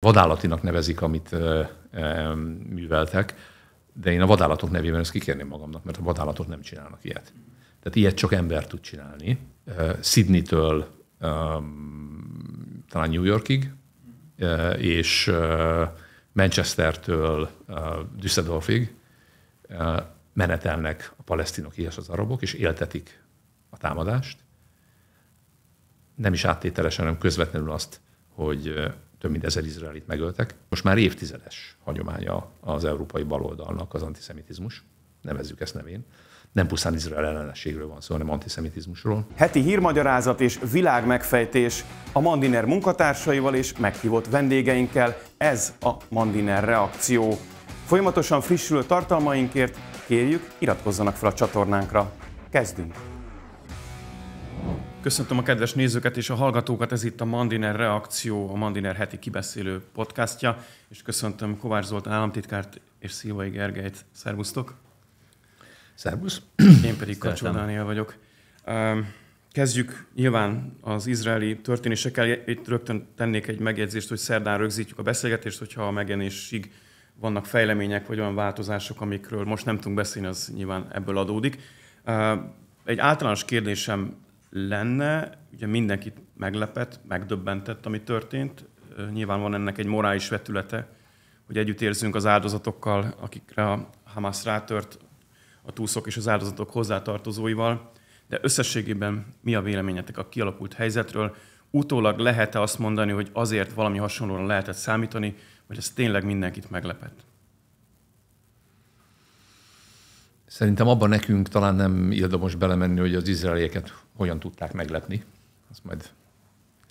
vadállatinak nevezik, amit műveltek, de én a vadállatok nevében ezt kikérném magamnak, mert a vadállatok nem csinálnak ilyet. Tehát ilyet csak ember tud csinálni. Sydney-től talán New Yorkig, és Manchestertől Düsseldorfig menetelnek a palesztinok, és az arabok, és éltetik a támadást. Nem is áttételesen, hanem közvetlenül azt, hogy több mint ezer izraelit megöltek. Most már évtizedes hagyománya az európai baloldalnak az antiszemitizmus, nevezzük ezt nevén. Nem pusztán Izrael ellenességről van szó, hanem antiszemitizmusról. Heti hírmagyarázat és világmegfejtés a Mandiner munkatársaival és meghívott vendégeinkkel. Ez a Mandiner reakció. Folyamatosan frissülő tartalmainkért kérjük, iratkozzanak fel a csatornánkra. Kezdünk! Köszöntöm a kedves nézőket és a hallgatókat, ez itt a Mandiner Reakció, a Mandiner heti kibeszélő podcastja, és köszöntöm Kovács Zoltán államtitkárt és Szilvai Gergelyt. Szervusztok! Szervusz! Én pedig Kacsó Dániel vagyok. Kezdjük nyilván az izraeli történésekkel. Itt rögtön tennék egy megjegyzést, hogy szerdán rögzítjük a beszélgetést, hogyha a megjelenésig vannak fejlemények vagy olyan változások, amikről most nem tudunk beszélni, az nyilván ebből adódik. Egy általános kérdésem lenne. Ugye mindenkit meglepett, megdöbbentett, ami történt. Nyilván van ennek egy morális vetülete, hogy együtt érzünk az áldozatokkal, akikre a Hamas rátört, a túszok és az áldozatok hozzátartozóival. De összességében mi a véleményetek a kialakult helyzetről? Utólag lehet-e azt mondani, hogy azért valami hasonlóan lehetett számítani, vagy ez tényleg mindenkit meglepett? Szerintem abban nekünk talán nem érdemes belemenni, hogy az izraelieket hogyan tudták meglepni. Azt majd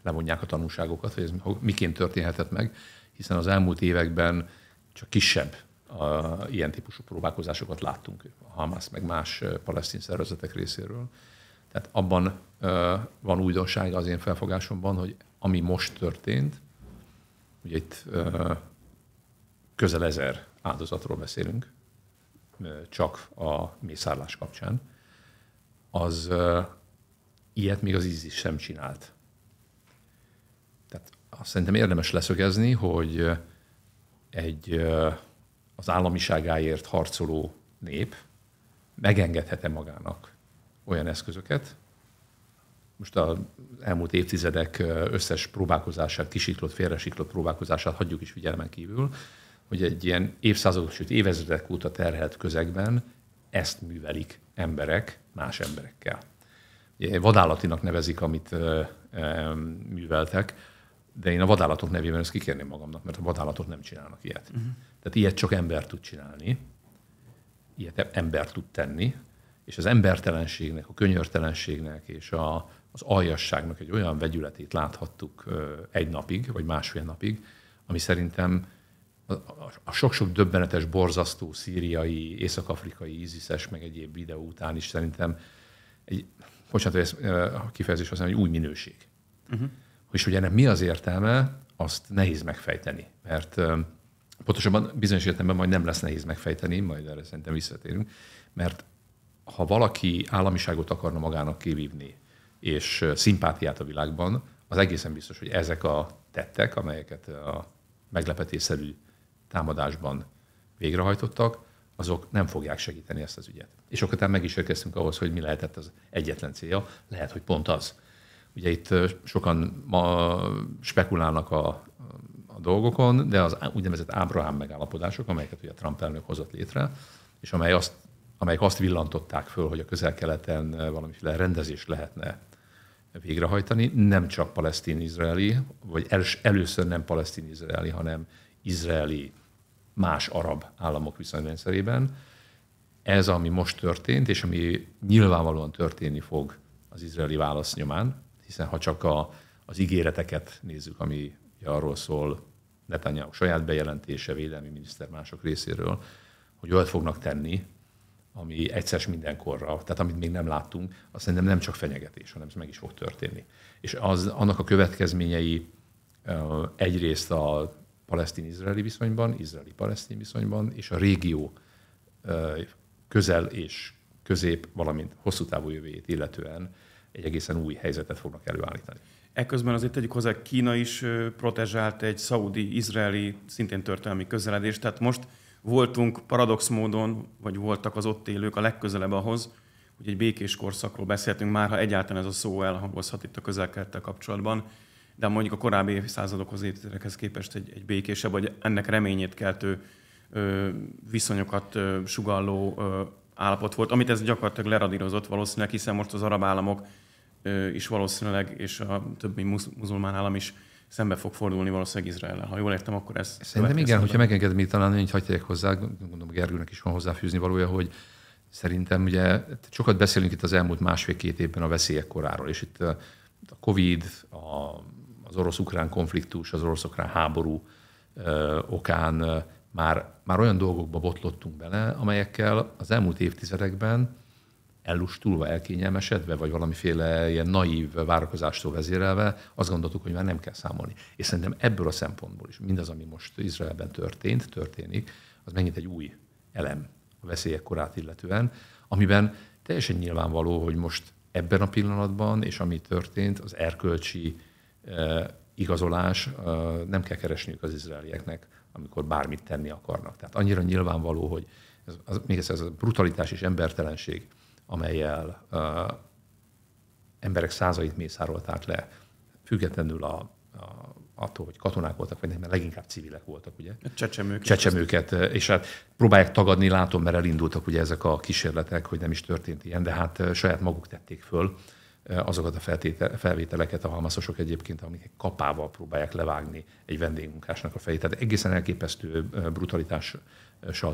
levonják a tanulságokat, hogy ez miként történhetett meg, hiszen az elmúlt években csak kisebb a, ilyen típusú próbálkozásokat láttunk a Hamász meg más palesztin szervezetek részéről. Tehát abban ö, van újdonság az én felfogásomban, hogy ami most történt, ugye itt ö, közel ezer áldozatról beszélünk, csak a mészárlás kapcsán, az ilyet még az ISIS sem csinált. Tehát azt szerintem érdemes leszögezni, hogy egy az államiságáért harcoló nép megengedhet-e magának olyan eszközöket, most az elmúlt évtizedek összes próbálkozását, kisiklott, félresiklott próbálkozását hagyjuk is figyelmen kívül, hogy egy ilyen évszázadok, sőt évezredek óta terhelt közegben ezt művelik emberek más emberekkel. vadállatinak nevezik, amit műveltek, de én a vadállatok nevében ezt kikérném magamnak, mert a vadállatok nem csinálnak ilyet. Uh-huh. Tehát ilyet csak ember tud csinálni, ilyet ember tud tenni, és az embertelenségnek, a könyörtelenségnek és a, az aljasságnak egy olyan vegyületét láthattuk egy napig, vagy másfél napig, ami szerintem a sok-sok döbbenetes, borzasztó szíriai, észak-afrikai, iziszes, meg egyéb videó után is szerintem egy, bocsánat, ez a kifejezés használom, egy új minőség. Uh-huh. És hogy ennek mi az értelme, azt nehéz megfejteni, mert pontosabban bizonyos értelemben majd nem lesz nehéz megfejteni, majd erre szerintem visszatérünk, mert ha valaki államiságot akarna magának kivívni, és szimpátiát a világban, az egészen biztos, hogy ezek a tettek, amelyeket a meglepetésszerű támadásban végrehajtottak, azok nem fogják segíteni ezt az ügyet. És akkor meg is érkeztünk ahhoz, hogy mi lehetett az egyetlen célja, lehet, hogy pont az. Ugye itt sokan ma spekulálnak a, a dolgokon, de az úgynevezett Ábrahám megállapodások, amelyeket ugye Trump elnök hozott létre, és amely azt, amelyek azt villantották föl, hogy a közel-keleten valamiféle rendezés lehetne végrehajtani, nem csak palesztin-izraeli, vagy először nem palesztin-izraeli, hanem izraeli más arab államok viszonyrendszerében. Ez, ami most történt, és ami nyilvánvalóan történni fog az izraeli válasz nyomán, hiszen ha csak a, az ígéreteket nézzük, ami arról szól Netanyahu saját bejelentése, védelmi miniszter mások részéről, hogy olyat fognak tenni, ami egyszer mindenkorra, tehát amit még nem láttunk, azt szerintem nem csak fenyegetés, hanem ez meg is fog történni. És az, annak a következményei egyrészt a palesztin-izraeli viszonyban, izraeli-palesztin viszonyban, és a régió közel és közép, valamint hosszú távú jövőjét illetően egy egészen új helyzetet fognak előállítani. Ekközben azért tegyük hozzá, Kína is protezsált egy szaudi-izraeli szintén történelmi közeledést, tehát most voltunk paradox módon, vagy voltak az ott élők a legközelebb ahhoz, hogy egy békés korszakról beszéltünk már, ha egyáltalán ez a szó elhangozhat itt a közel kapcsolatban de mondjuk a korábbi évszázadokhoz, évtizedekhez képest egy, egy békésebb, vagy ennek reményét keltő ö, viszonyokat ö, sugalló ö, állapot volt, amit ez gyakorlatilag leradírozott valószínűleg, hiszen most az arab államok ö, is valószínűleg, és a többi muzulmán állam is szembe fog fordulni valószínűleg Izrael. Ha jól értem, akkor ez... Szerintem igen, hogyha megengedem, mi talán így hagyják hozzá, gondolom Gergőnek is van hozzáfűzni valója, hogy szerintem ugye sokat beszélünk itt az elmúlt másfél-két évben a veszélyek koráról, és itt a Covid, a az orosz-ukrán konfliktus, az orosz-ukrán háború okán már, már olyan dolgokba botlottunk bele, amelyekkel az elmúlt évtizedekben ellustulva, elkényelmesedve, vagy valamiféle ilyen naív várakozástól vezérelve azt gondoltuk, hogy már nem kell számolni. És szerintem ebből a szempontból is mindaz, ami most Izraelben történt, történik, az megint egy új elem a veszélyek korát illetően, amiben teljesen nyilvánvaló, hogy most ebben a pillanatban, és ami történt, az erkölcsi Eh, igazolás, eh, nem kell keresniük az izraelieknek, amikor bármit tenni akarnak. Tehát annyira nyilvánvaló, hogy ez, az, még ez, a brutalitás és embertelenség, amelyel uh, emberek százait mészárolták le, függetlenül a, a, attól, hogy katonák voltak, vagy nem, mert leginkább civilek voltak, ugye? Csecsemők. Csecsemőket, és hát próbálják tagadni, látom, mert elindultak ugye ezek a kísérletek, hogy nem is történt ilyen, de hát saját maguk tették föl Eh, azokat a felvételeket a halmaszosok egyébként, amik kapával próbálják levágni egy vendégmunkásnak a fejét. Tehát egészen elképesztő eh, brutalitással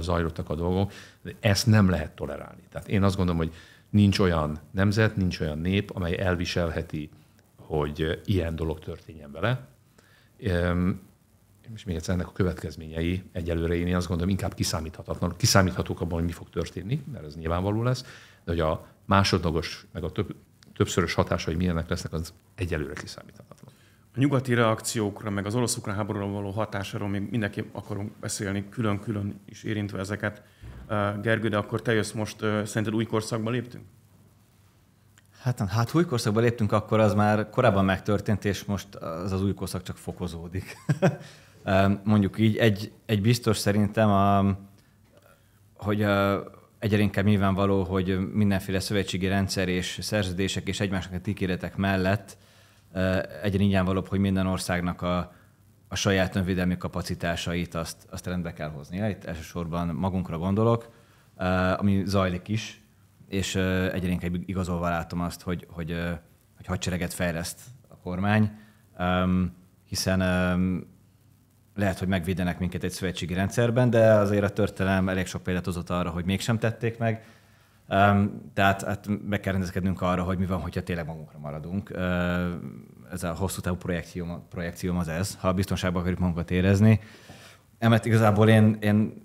zajlottak a dolgok, de ezt nem lehet tolerálni. Tehát én azt gondolom, hogy nincs olyan nemzet, nincs olyan nép, amely elviselheti, hogy eh, ilyen dolog történjen vele. És még egyszer ennek a következményei egyelőre én azt gondolom inkább kiszámíthatatlanok. Kiszámíthatók abban, hogy mi fog történni, mert ez nyilvánvaló lesz, de hogy a másodlagos, meg a több, többszörös hatásai milyenek lesznek, az egyelőre kiszámíthatatlan. A nyugati reakciókra, meg az orosz ukrán való hatásáról még mindenki akarunk beszélni, külön-külön is érintve ezeket. Gergő, de akkor te jössz most, szerinted új korszakba léptünk? Hát, hát új korszakba léptünk, akkor az már korábban megtörtént, és most az az új korszak csak fokozódik. Mondjuk így, egy, egy biztos szerintem, a, hogy a, egyre inkább nyilvánvaló, hogy mindenféle szövetségi rendszer és szerződések és egymásnak ígéretek mellett egyre nyilvánvalóbb, hogy minden országnak a, a saját önvédelmi kapacitásait azt, azt rendbe kell hoznia. Itt elsősorban magunkra gondolok, ami zajlik is, és egyre inkább igazolva látom azt, hogy, hogy, hogy hadsereget fejleszt a kormány, hiszen lehet, hogy megvédenek minket egy szövetségi rendszerben, de azért a történelem elég sok példát hozott arra, hogy mégsem tették meg. Um, tehát hát meg kell rendezkednünk arra, hogy mi van, hogyha tényleg magunkra maradunk. Uh, ez a hosszú távú projekcióm, projekcióm az ez, ha a biztonságban akarjuk magunkat érezni. emet igazából én, én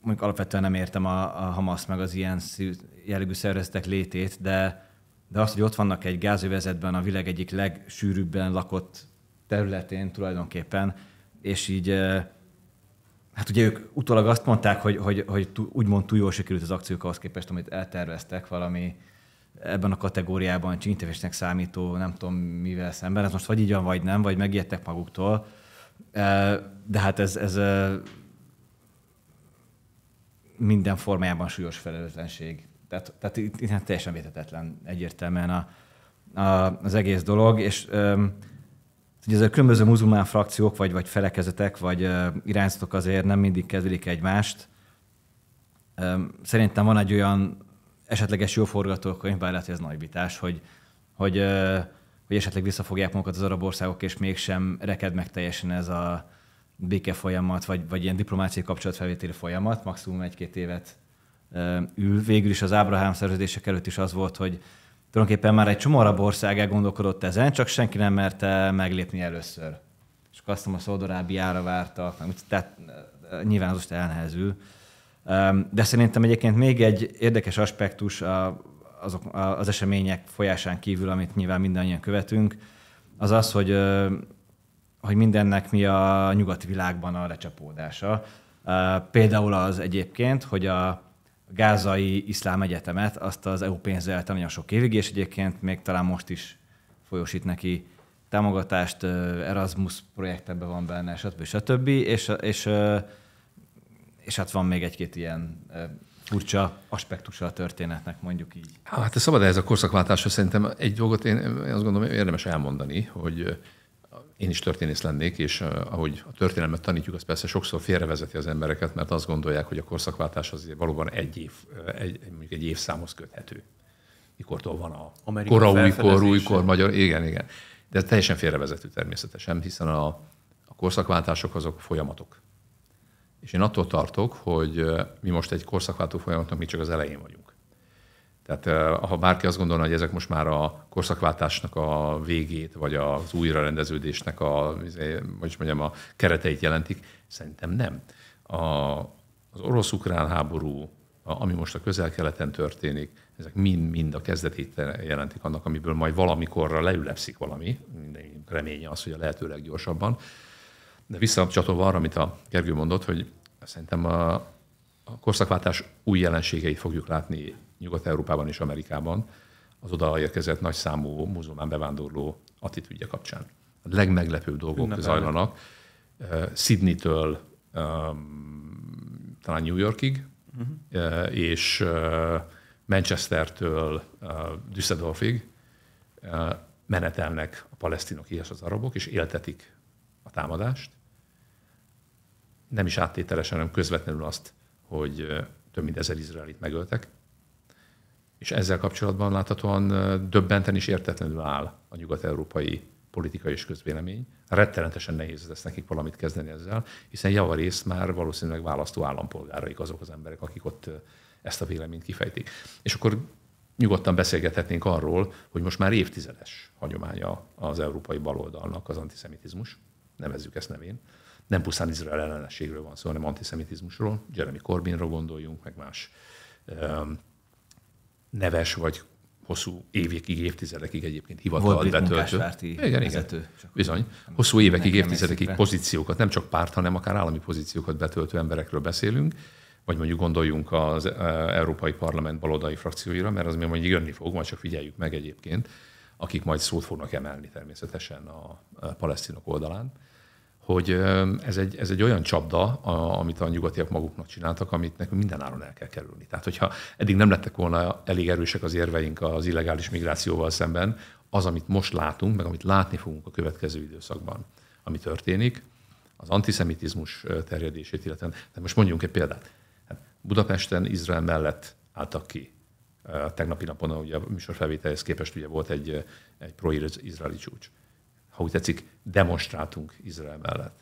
mondjuk alapvetően nem értem a, a Hamas meg az ilyen jellegű szervezetek létét, de, de azt, hogy ott vannak egy gázövezetben a világ egyik legsűrűbben lakott területén tulajdonképpen, és így hát ugye ők utólag azt mondták, hogy, hogy, hogy úgymond túl jól sikerült az akciók ahhoz képest, amit elterveztek valami ebben a kategóriában csintevésnek számító, nem tudom mivel szemben, ez most vagy így van, vagy nem, vagy megijedtek maguktól, de hát ez, ez minden formájában súlyos felelőtlenség. Tehát, tehát itt, itt hát teljesen vétetetlen egyértelműen a, a, az egész dolog, és Ugye ezek a különböző muzulmán frakciók, vagy, vagy felekezetek, vagy irányzatok azért nem mindig kedvelik egymást. Szerintem van egy olyan esetleges jó forgatókönyv, bár lehet, hogy ez nagy vitás, hogy, hogy, hogy esetleg visszafogják magukat az arab országok, és mégsem reked meg teljesen ez a béke folyamat, vagy, vagy ilyen diplomáciai kapcsolatfelvételi folyamat, maximum egy-két évet ül. Végül is az Ábrahám szerződések előtt is az volt, hogy tulajdonképpen már egy csomó arab ország elgondolkodott ezen, csak senki nem merte meglépni először. És azt mondom, a Szaudarábiára vártak, meg, tehát nyilván az most elnehezül. De szerintem egyébként még egy érdekes aspektus azok, az események folyásán kívül, amit nyilván mindannyian követünk, az az, hogy, hogy mindennek mi a nyugati világban a lecsapódása. Például az egyébként, hogy a, a gázai iszlám egyetemet, azt az EU pénzzel nagyon sok évig, és egyébként még talán most is folyósít neki támogatást, Erasmus projektekben van benne, stb. stb. És, és, és hát van még egy-két ilyen furcsa aspektusa a történetnek, mondjuk így. Hát szabad ez a korszakváltásra szerintem egy dolgot én, én azt gondolom érdemes elmondani, hogy én is történész lennék, és ahogy a történelmet tanítjuk, az persze sokszor félrevezeti az embereket, mert azt gondolják, hogy a korszakváltás az valóban egy, év, egy, mondjuk egy évszámhoz köthető. Mikortól van a Amerika kora újkor, újkor, magyar, igen, igen. De teljesen félrevezető természetesen, hiszen a, a korszakváltások azok folyamatok. És én attól tartok, hogy mi most egy korszakváltó folyamatnak mi csak az elején vagyunk. Tehát ha bárki azt gondolna, hogy ezek most már a korszakváltásnak a végét, vagy az újrarendeződésnek a, vagy izé, mondjam, a kereteit jelentik, szerintem nem. A, az orosz-ukrán háború, ami most a közel-keleten történik, ezek mind-mind a kezdetét jelentik annak, amiből majd valamikorra leülepszik valami, minden reménye az, hogy a lehető leggyorsabban. De visszacsatolva arra, amit a Gergő mondott, hogy szerintem a, a korszakváltás új jelenségeit fogjuk látni Nyugat-Európában és Amerikában az érkezett nagy számú muzulmán bevándorló attitűdje kapcsán. A legmeglepőbb dolgok Ünnepel. zajlanak. Uh, Sydney-től um, talán New Yorkig, uh-huh. uh, és uh, Manchestertől uh, Düsseldorfig uh, menetelnek a palesztinok és az arabok, és éltetik a támadást. Nem is áttételesen, hanem közvetlenül azt, hogy több mint ezer izraelit megöltek, és ezzel kapcsolatban láthatóan döbbenten és értetlenül áll a nyugat-európai politika és közvélemény. Rettenetesen nehéz lesz nekik valamit kezdeni ezzel, hiszen javarészt már valószínűleg választó állampolgáraik azok az emberek, akik ott ezt a véleményt kifejtik. És akkor nyugodtan beszélgethetnénk arról, hogy most már évtizedes hagyománya az európai baloldalnak az antiszemitizmus, nevezzük ezt nevén. Nem pusztán Izrael ellenességről van szó, hanem antiszemitizmusról. Jeremy Corbynról gondoljunk, meg más neves vagy hosszú évekig, évtizedekig egyébként hivatalt betöltő. Igen, vezető, igen. Bizony. Hosszú évekig, évtizedekig pozíciókat, nem csak párt, hanem akár állami pozíciókat betöltő emberekről beszélünk, vagy mondjuk gondoljunk az e, Európai Parlament baloldali frakcióira, mert az még mondjuk jönni fog, majd csak figyeljük meg egyébként, akik majd szót fognak emelni természetesen a palesztinok oldalán hogy ez egy, ez egy olyan csapda, a, amit a nyugatiak maguknak csináltak, amit nekünk mindenáron el kell kerülni. Tehát, hogyha eddig nem lettek volna elég erősek az érveink az illegális migrációval szemben, az, amit most látunk, meg amit látni fogunk a következő időszakban, ami történik, az antiszemitizmus terjedését, illetve de most mondjunk egy példát. Hát Budapesten Izrael mellett álltak ki. A tegnapi napon, ugye a műsor felvételhez képest ugye volt egy, egy pro-izraeli csúcs ha úgy tetszik, demonstráltunk Izrael mellett.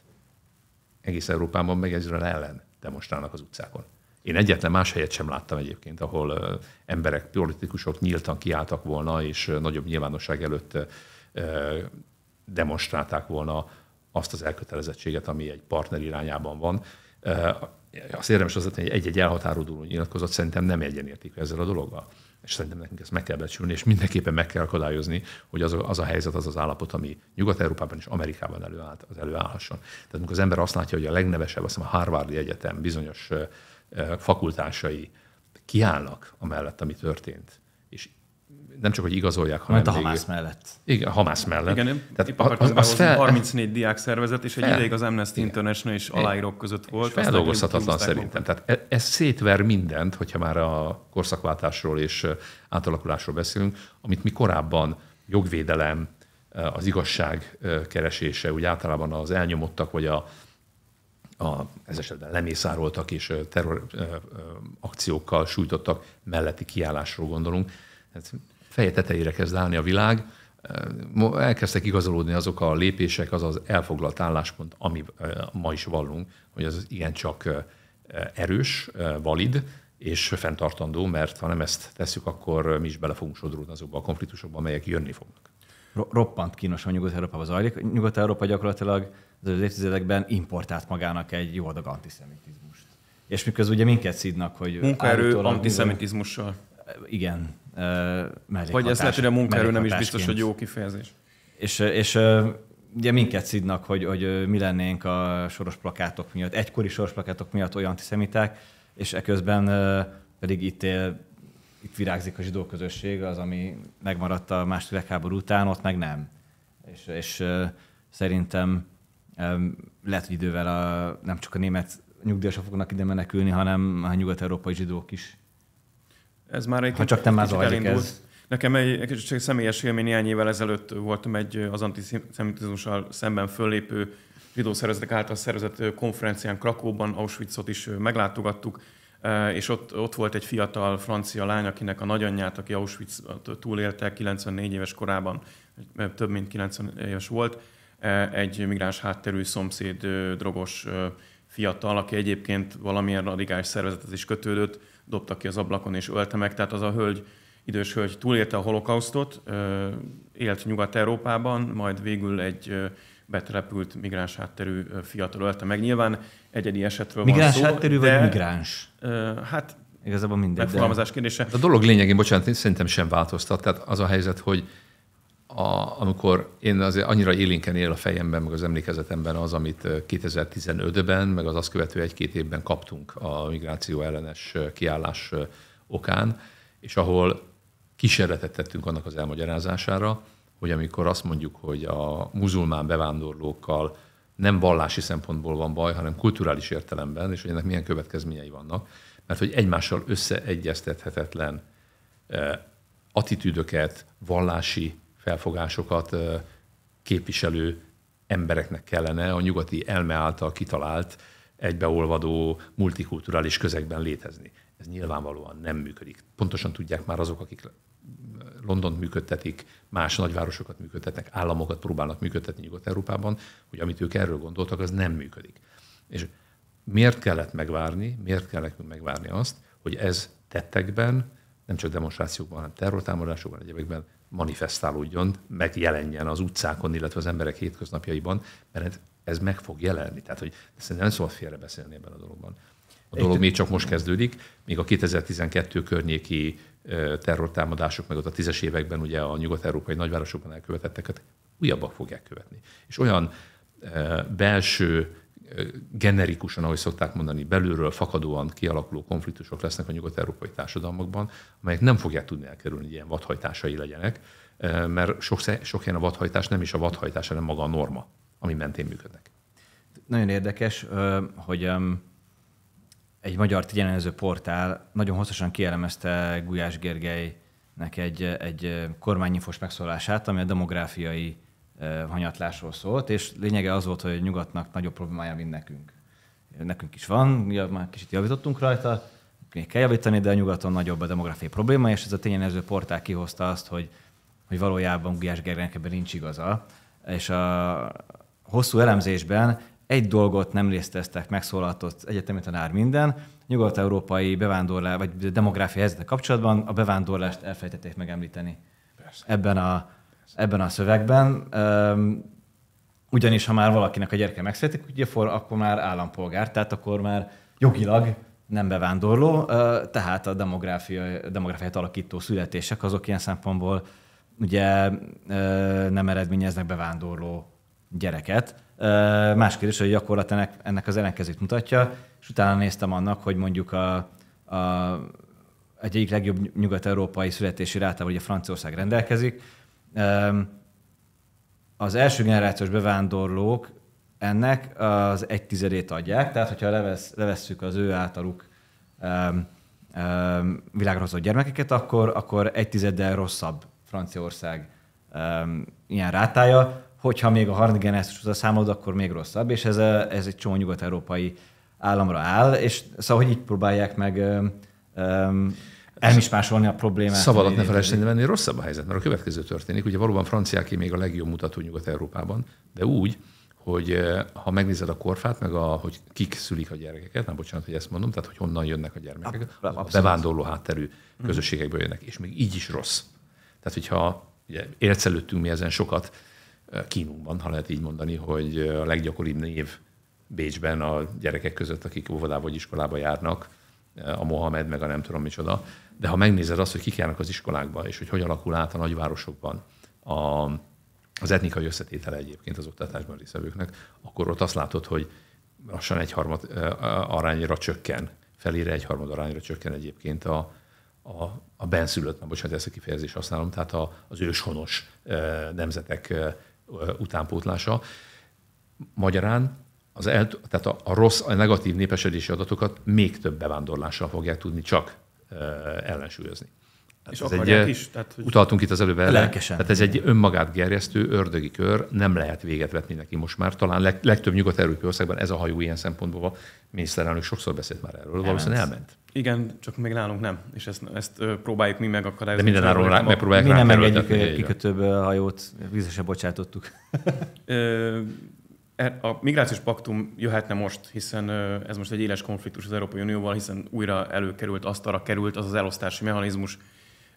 Egész Európában meg Izrael ellen demonstrálnak az utcákon. Én egyetlen más helyet sem láttam egyébként, ahol emberek, politikusok nyíltan kiálltak volna, és nagyobb nyilvánosság előtt demonstrálták volna azt az elkötelezettséget, ami egy partner irányában van. Azt érdemes az, hogy egy-egy elhatárolódó nyilatkozat szerintem nem egyenértékű ezzel a dologgal és szerintem nekünk ezt meg kell becsülni, és mindenképpen meg kell akadályozni, hogy az a, az a helyzet, az az állapot, ami Nyugat-Európában és Amerikában előállt, az előállhasson. Tehát amikor az ember azt látja, hogy a legnevesebb, azt hiszem a Harvardi Egyetem bizonyos fakultásai kiállnak amellett, ami történt, nem csak, hogy igazolják, hanem Mert a Hamász még... mellett. Igen, a Hamász mellett. Igen, Tehát épp az, az fel... 34 diák szervezet, és egy fel... ideig az Amnesty Igen. International is aláírók között volt. És feldolgozhatatlan szerintem. Magad. Tehát e- ez szétver mindent, hogyha már a korszakváltásról és átalakulásról beszélünk, amit mi korábban jogvédelem, az igazság keresése, úgy általában az elnyomottak, vagy a, a, ez esetben lemészároltak és terror ö, ö, akciókkal sújtottak melletti kiállásról gondolunk hát feje tetejére kezd állni a világ, elkezdtek igazolódni azok a lépések, az az elfoglalt álláspont, ami ma is vallunk, hogy az igencsak erős, valid, és fenntartandó, mert ha nem ezt tesszük, akkor mi is bele fogunk sodródni azokba a konfliktusokba, amelyek jönni fognak. Roppant kínos a Nyugat-Európában zajlik. Nyugat-Európa gyakorlatilag az évtizedekben importált magának egy jó adag antiszemitizmust. És miközben ugye minket szídnak, hogy... Munkaerő antiszemitizmussal igen, Vagy ez lehet, hogy a munkaerő nem is biztos, hogy jó kifejezés. És, és ugye minket szidnak, hogy, hogy mi lennénk a soros plakátok miatt, egykori soros plakátok miatt olyan antiszemiták, és eközben pedig itt él, itt virágzik a zsidó közösség, az, ami megmaradt a második világháború után, ott meg nem. És, és szerintem lehet, hogy idővel a, nem csak a német nyugdíjasok fognak ide menekülni, hanem a nyugat-európai zsidók is ez már egy ha csak nem már zajlik ez. Nekem egy, egy, egy személyes élmény néhány évvel ezelőtt voltam egy az antiszemitizmussal szemben föllépő zsidó szervezetek által szervezett konferencián Krakóban, Auschwitzot is meglátogattuk, és ott, ott volt egy fiatal francia lány, akinek a nagyanyját, aki Auschwitz túlélte 94 éves korában, több mint 90 éves volt, egy migráns hátterű szomszéd drogos fiatal, aki egyébként valamilyen radikális szervezethez is kötődött, dobtak ki az ablakon és ölte meg. Tehát az a hölgy, idős hölgy túlélte a holokausztot, élt Nyugat-Európában, majd végül egy betelepült migráns hátterű fiatal ölte meg. Nyilván egyedi esetről migráns van szó. hátterű de, vagy migráns? Hát Igazából minden. Megfogalmazás de... kérdése. Hát a dolog lényegén, bocsánat, szerintem sem változtat. Tehát az a helyzet, hogy a, amikor én azért annyira élénken él a fejemben, meg az emlékezetemben az, amit 2015-ben, meg az azt követő egy-két évben kaptunk a migráció ellenes kiállás okán, és ahol kísérletet tettünk annak az elmagyarázására, hogy amikor azt mondjuk, hogy a muzulmán bevándorlókkal nem vallási szempontból van baj, hanem kulturális értelemben, és hogy ennek milyen következményei vannak, mert hogy egymással összeegyeztethetetlen attitűdöket, vallási felfogásokat képviselő embereknek kellene a nyugati elme által kitalált, egybeolvadó multikulturális közegben létezni. Ez nyilvánvalóan nem működik. Pontosan tudják már azok, akik London működtetik, más nagyvárosokat működtetnek, államokat próbálnak működtetni Nyugat-Európában, hogy amit ők erről gondoltak, az nem működik. És miért kellett megvárni, miért kell nekünk megvárni azt, hogy ez tettekben, nem csak demonstrációkban, hanem terrortámadásokban, egyébként manifestálódjon, megjelenjen az utcákon, illetve az emberek hétköznapjaiban, mert ez meg fog jelenni. Tehát, hogy szerintem nem szabad félrebeszélni ebben a dologban. A dolog még csak most kezdődik, még a 2012 környéki terrortámadások, meg ott a tízes években ugye a nyugat-európai nagyvárosokban elkövetetteket újabbak fogják követni. És olyan belső generikusan, ahogy szokták mondani, belülről fakadóan kialakuló konfliktusok lesznek a nyugat-európai társadalmakban, amelyek nem fogják tudni elkerülni, hogy ilyen vadhajtásai legyenek, mert sok, sok helyen a vadhajtás nem is a vadhajtás, hanem maga a norma, ami mentén működnek. Nagyon érdekes, hogy egy magyar tényező portál nagyon hosszasan kielemezte Gulyás Gergelynek egy, egy kormányinfos megszólását, ami a demográfiai hanyatlásról szólt, és lényege az volt, hogy a nyugatnak nagyobb problémája, mint nekünk. Nekünk is van, már kicsit javítottunk rajta, még kell javítani, de a nyugaton nagyobb a demográfiai probléma, és ez a tényező portál kihozta azt, hogy, hogy valójában Gulyás Gergelynek ebben nincs igaza. És a hosszú elemzésben egy dolgot nem részteztek, megszólaltott egyetemi tanár minden, nyugat-európai bevándorlás, vagy demográfiai helyzetek kapcsolatban a bevándorlást elfejtették megemlíteni. Persze. Ebben a ebben a szövegben. Ugyanis, ha már valakinek a gyereke megszületik, ugye for, akkor már állampolgár, tehát akkor már jogilag nem bevándorló, tehát a demográfiát alakító születések azok ilyen szempontból ugye nem eredményeznek bevándorló gyereket. Más kérdés, hogy gyakorlat ennek, ennek az ellenkezőt mutatja, és utána néztem annak, hogy mondjuk a, a egy egyik legjobb nyugat-európai születési rátával ugye Franciaország rendelkezik, az első generációs bevándorlók ennek az egy tizedét adják, tehát hogyha levesz, levesszük az ő általuk um, um, világra hozott gyermekeket, akkor, akkor egy tizeddel rosszabb Franciaország um, ilyen rátája, hogyha még a harmadik generációs számolod, akkor még rosszabb, és ez, a, ez egy csomó nyugat-európai államra áll, és szóval, hogy így próbálják meg um, elmismásolni a problémát. Szavalat ne felejtsd venni, rosszabb a helyzet, mert a következő történik. Ugye valóban franciáké még a legjobb mutató Nyugat-Európában, de úgy, hogy eh, ha megnézed a korfát, meg a, hogy kik szülik a gyerekeket, nem bocsánat, hogy ezt mondom, tehát hogy honnan jönnek a gyermekek, a bevándorló hátterű mhm. közösségekből jönnek, és még így is rossz. Tehát, hogyha ugye, mi ezen sokat eh, Kínunkban, ha lehet így mondani, hogy eh, a leggyakoribb név Bécsben a gyerekek között, akik óvodába vagy iskolába járnak, a Mohamed, meg a nem tudom micsoda, de ha megnézed azt, hogy kik járnak az iskolákba, és hogy hogy alakul át a nagyvárosokban a, az etnikai összetétele egyébként az oktatásban részvevőknek, akkor ott azt látod, hogy lassan egyharmad arányra csökken, felére egyharmad arányra csökken egyébként a, a, a benszülött, nem bocsánat, ezt a kifejezést használom, tehát a, az őshonos nemzetek utánpótlása. Magyarán az el, tehát a, a rossz, a negatív népesedési adatokat még több bevándorlással fogják tudni csak ö, ellensúlyozni. és ez egy, is, tehát, hogy utaltunk itt az előbb erre. Lelkesen. Tehát ez egy önmagát gerjesztő ördögi kör, nem lehet véget vetni neki most már. Talán leg, legtöbb nyugat-európai országban ez a hajó ilyen szempontból a miniszterelnök sokszor beszélt már erről, elment. valószínűleg elment. Igen, csak még nálunk nem, és ezt, ezt próbáljuk mi megakadályozni. De minden rá, megpróbálják Mi nem engedjük kikötőbb a hajót, vízesre bocsátottuk. E, a migrációs paktum jöhetne most, hiszen ez most egy éles konfliktus az Európai Unióval, hiszen újra előkerült, asztalra került az az elosztási mechanizmus.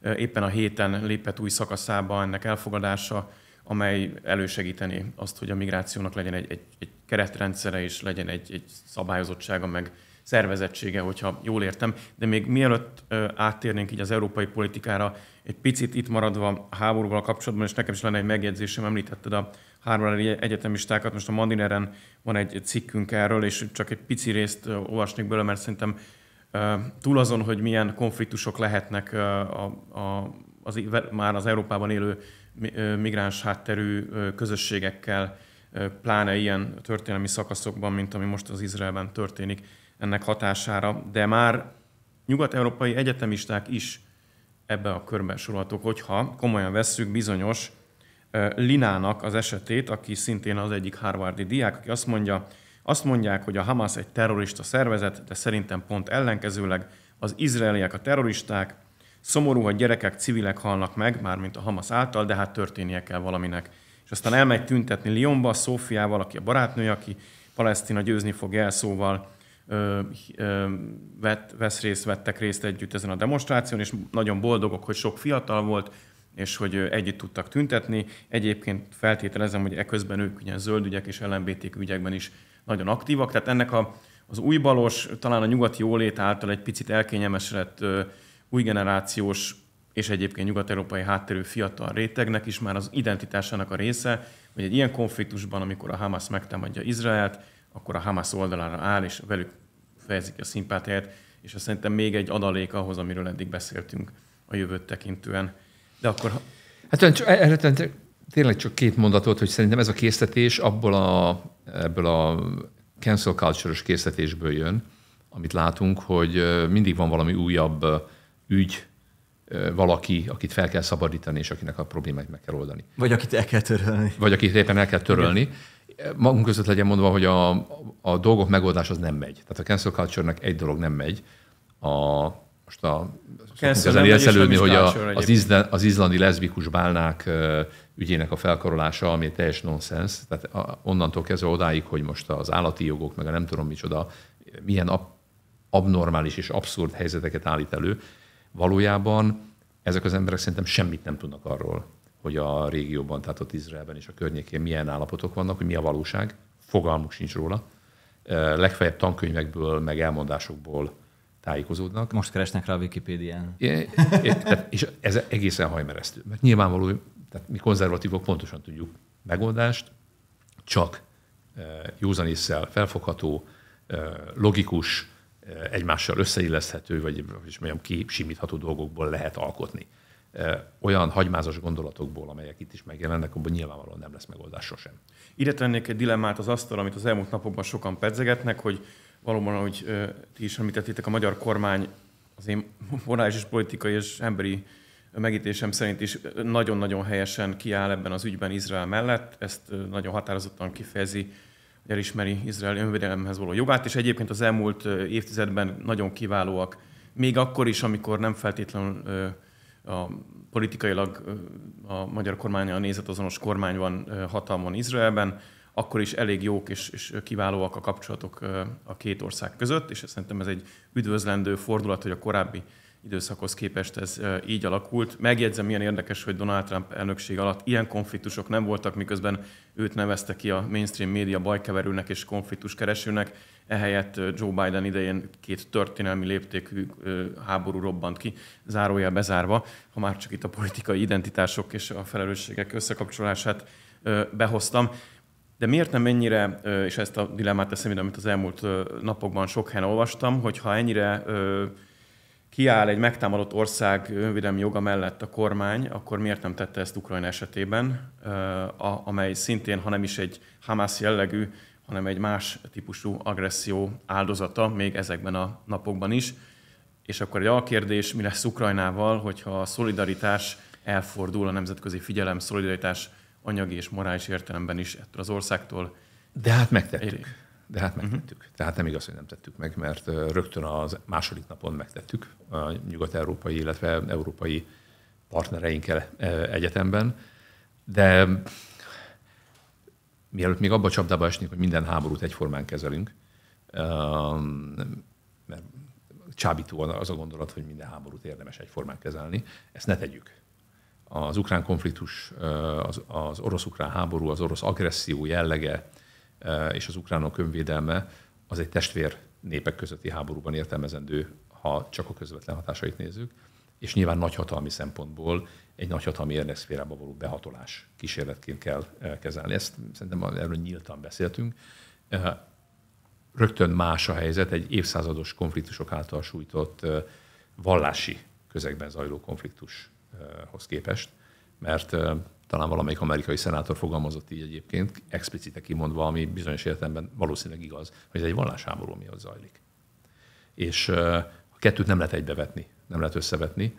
E, éppen a héten lépett új szakaszába ennek elfogadása, amely elősegíteni azt, hogy a migrációnak legyen egy, egy, egy keretrendszere és legyen egy, egy szabályozottsága, meg szervezettsége, hogyha jól értem. De még mielőtt áttérnénk így az európai politikára, egy picit itt maradva a háborúval kapcsolatban, és nekem is lenne egy megjegyzésem, említetted a Harvard egyetemistákat, most a Mandineren van egy cikkünk erről, és csak egy pici részt olvasnék belőle, mert szerintem túl azon, hogy milyen konfliktusok lehetnek a, a, az, már az Európában élő migráns hátterű közösségekkel, pláne ilyen történelmi szakaszokban, mint ami most az Izraelben történik ennek hatására, de már nyugat-európai egyetemisták is ebbe a körbe sorolhatók, hogyha komolyan vesszük bizonyos Linának az esetét, aki szintén az egyik Harvardi diák, aki azt mondja, azt mondják, hogy a Hamas egy terrorista szervezet, de szerintem pont ellenkezőleg az izraeliek a terroristák, Szomorú, hogy gyerekek, civilek halnak meg, mármint a Hamas által, de hát történnie kell valaminek. És aztán elmegy tüntetni Lyonba, Szófiával, aki a barátnője, aki Palesztina győzni fog jelszóval, vett, vesz részt, vettek részt együtt ezen a demonstráción, és nagyon boldogok, hogy sok fiatal volt, és hogy együtt tudtak tüntetni. Egyébként feltételezem, hogy eközben ők ugye zöld ügyek és LMBTQ ügyekben is nagyon aktívak, tehát ennek a, az új balos, talán a nyugati jólét által egy picit elkényelmesedett új generációs és egyébként nyugat-európai hátterű fiatal rétegnek is már az identitásának a része, hogy egy ilyen konfliktusban, amikor a Hamas megtámadja Izraelt, akkor a Hamas oldalára áll, és velük fejezik a szimpátiát, és azt szerintem még egy adalék ahhoz, amiről eddig beszéltünk a jövőt tekintően. De akkor... Hát erre tényleg csak két mondatot, hogy szerintem ez a készletés abból a, ebből a cancel culture készletésből jön, amit látunk, hogy mindig van valami újabb ügy, valaki, akit fel kell szabadítani, és akinek a problémáit meg kell oldani. Vagy akit el kell törölni. Vagy akit éppen el kell törölni. Igen magunk között legyen mondva, hogy a, a dolgok megoldás az nem megy. Tehát a cancel culture egy dolog nem megy. A, most a, ezzel nem eszelődni, hogy a, az, izla, az izlandi leszbikus bálnák ügyének a felkarolása, ami teljes nonsens. Tehát a, onnantól kezdve odáig, hogy most az állati jogok, meg a nem tudom micsoda, milyen ab, abnormális és abszurd helyzeteket állít elő. Valójában ezek az emberek szerintem semmit nem tudnak arról, hogy a régióban, tehát ott Izraelben és a környékén milyen állapotok vannak, hogy mi a valóság, fogalmuk sincs róla. Legfeljebb tankönyvekből, meg elmondásokból tájékozódnak. Most keresnek rá a Wikipédián. és ez egészen hajmeresztő. Mert nyilvánvaló, tehát mi konzervatívok pontosan tudjuk megoldást, csak józanésszel felfogható, logikus, egymással összeilleszthető, vagy is mondjam, kisimítható dolgokból lehet alkotni olyan hagymázas gondolatokból, amelyek itt is megjelennek, abban nyilvánvalóan nem lesz megoldás sosem. Ide tennék egy dilemmát az asztal, amit az elmúlt napokban sokan pedzegetnek, hogy valóban, ahogy ti is említettétek, a magyar kormány az én morális és politikai és emberi megítésem szerint is nagyon-nagyon helyesen kiáll ebben az ügyben Izrael mellett, ezt nagyon határozottan kifejezi, hogy elismeri Izrael önvédelemhez való jogát, és egyébként az elmúlt évtizedben nagyon kiválóak, még akkor is, amikor nem feltétlenül a politikailag a magyar kormány, a nézet azonos kormány van hatalmon Izraelben, akkor is elég jók és, és kiválóak a kapcsolatok a két ország között, és szerintem ez egy üdvözlendő fordulat, hogy a korábbi időszakhoz képest ez így alakult. Megjegyzem, milyen érdekes, hogy Donald Trump elnökség alatt ilyen konfliktusok nem voltak, miközben őt nevezte ki a mainstream média bajkeverőnek és konfliktuskeresőnek ehelyett Joe Biden idején két történelmi léptékű háború robbant ki, zárója bezárva, ha már csak itt a politikai identitások és a felelősségek összekapcsolását behoztam. De miért nem ennyire, és ezt a dilemmát teszem ide, amit az elmúlt napokban sok helyen olvastam, hogy ha ennyire kiáll egy megtámadott ország önvédelmi joga mellett a kormány, akkor miért nem tette ezt Ukrajna esetében, amely szintén, ha nem is egy Hamász jellegű hanem egy más típusú agresszió áldozata még ezekben a napokban is. És akkor egy alkérdés, mi lesz Ukrajnával, hogyha a szolidaritás elfordul, a nemzetközi figyelem, szolidaritás anyagi és morális értelemben is ettől az országtól. De hát megtettük. De hát mhm. megtettük. Uh-huh. Tehát nem igaz, hogy nem tettük meg, mert rögtön az második napon megtettük a nyugat-európai, illetve európai partnereinkkel egyetemben. De mielőtt még abba a csapdába esnénk, hogy minden háborút egyformán kezelünk, um, mert csábító az a gondolat, hogy minden háborút érdemes egyformán kezelni, ezt ne tegyük. Az ukrán konfliktus, uh, az, az orosz-ukrán háború, az orosz agresszió jellege uh, és az ukránok önvédelme az egy testvér népek közötti háborúban értelmezendő, ha csak a közvetlen hatásait nézzük és nyilván nagyhatalmi szempontból egy nagyhatalmi érdekszférába való behatolás kísérletként kell eh, kezelni. Ezt szerintem erről nyíltan beszéltünk. Eh, rögtön más a helyzet egy évszázados konfliktusok által sújtott eh, vallási közegben zajló konfliktushoz képest, mert talán valamelyik amerikai szenátor fogalmazott így egyébként, explicite kimondva, ami bizonyos értelemben valószínűleg igaz, hogy ez egy vallásháború, miatt zajlik. És a kettőt nem lehet egybevetni nem lehet összevetni,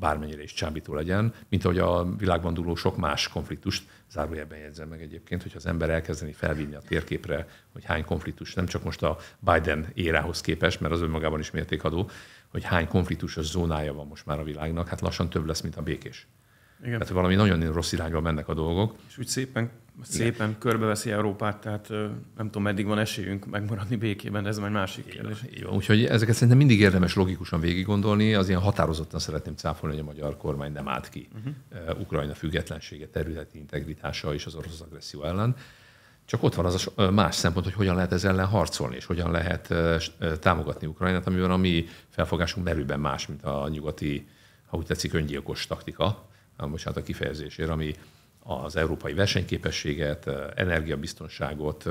bármennyire is csábító legyen, mint ahogy a világban dúló sok más konfliktust, zárójelben jegyzem meg egyébként, hogyha az ember elkezdeni felvinni a térképre, hogy hány konfliktus, nem csak most a Biden érához képest, mert az önmagában is mértékadó, hogy hány konfliktusos zónája van most már a világnak, hát lassan több lesz, mint a békés. Igen. Tehát valami nagyon rossz irányba mennek a dolgok. És úgy szépen Szépen körbeveszi Európát, tehát nem tudom, meddig van esélyünk megmaradni békében, ez már másik kérdés. Jó, úgyhogy ezeket szerintem mindig érdemes logikusan végiggondolni. Az ilyen határozottan szeretném cáfolni, hogy a magyar kormány nem állt ki uh-huh. Ukrajna függetlensége, területi integritása és az orosz agresszió ellen. Csak ott van az a más szempont, hogy hogyan lehet ez ellen harcolni, és hogyan lehet támogatni Ukrajnát, amiben a mi felfogásunk merőben más, mint a nyugati, ha úgy tetszik, öngyilkos taktika, most hát a kifejezésért, ami az európai versenyképességet, energiabiztonságot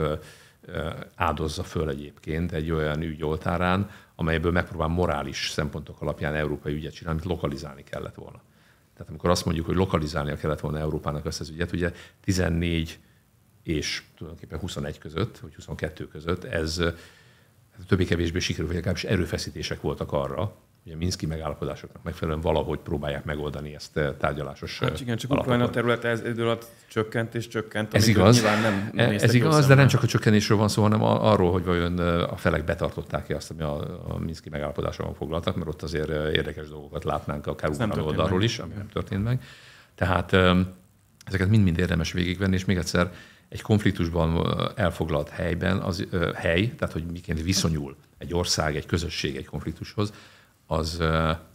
áldozza föl egyébként egy olyan ügy oltárán, amelyből megpróbál morális szempontok alapján európai ügyet csinálni, amit lokalizálni kellett volna. Tehát amikor azt mondjuk, hogy lokalizálnia kellett volna Európának ezt az ügyet, ugye 14 és tulajdonképpen 21 között, vagy 22 között, ez, többé-kevésbé sikerült, vagy legalábbis erőfeszítések voltak arra, a Minszki megállapodásoknak megfelelően valahogy próbálják megoldani ezt eh, tárgyalásos Hát igen, csak alapokon. Eh, Ukrajna területe ez idő alatt csökkent és csökkent. Ez igaz, nem, nem eh, ez igaz de nem csak a csökkenésről van szó, hanem arról, hogy vajon a felek betartották-e azt, ami a, a Minszki megállapodásban foglaltak, mert ott azért érdekes dolgokat látnánk a ukrán oldalról meg. is, ami nem történt meg. Tehát ezeket mind-mind érdemes végigvenni, és még egyszer egy konfliktusban elfoglalt helyben az ö, hely, tehát hogy miként viszonyul egy ország, egy közösség egy konfliktushoz, az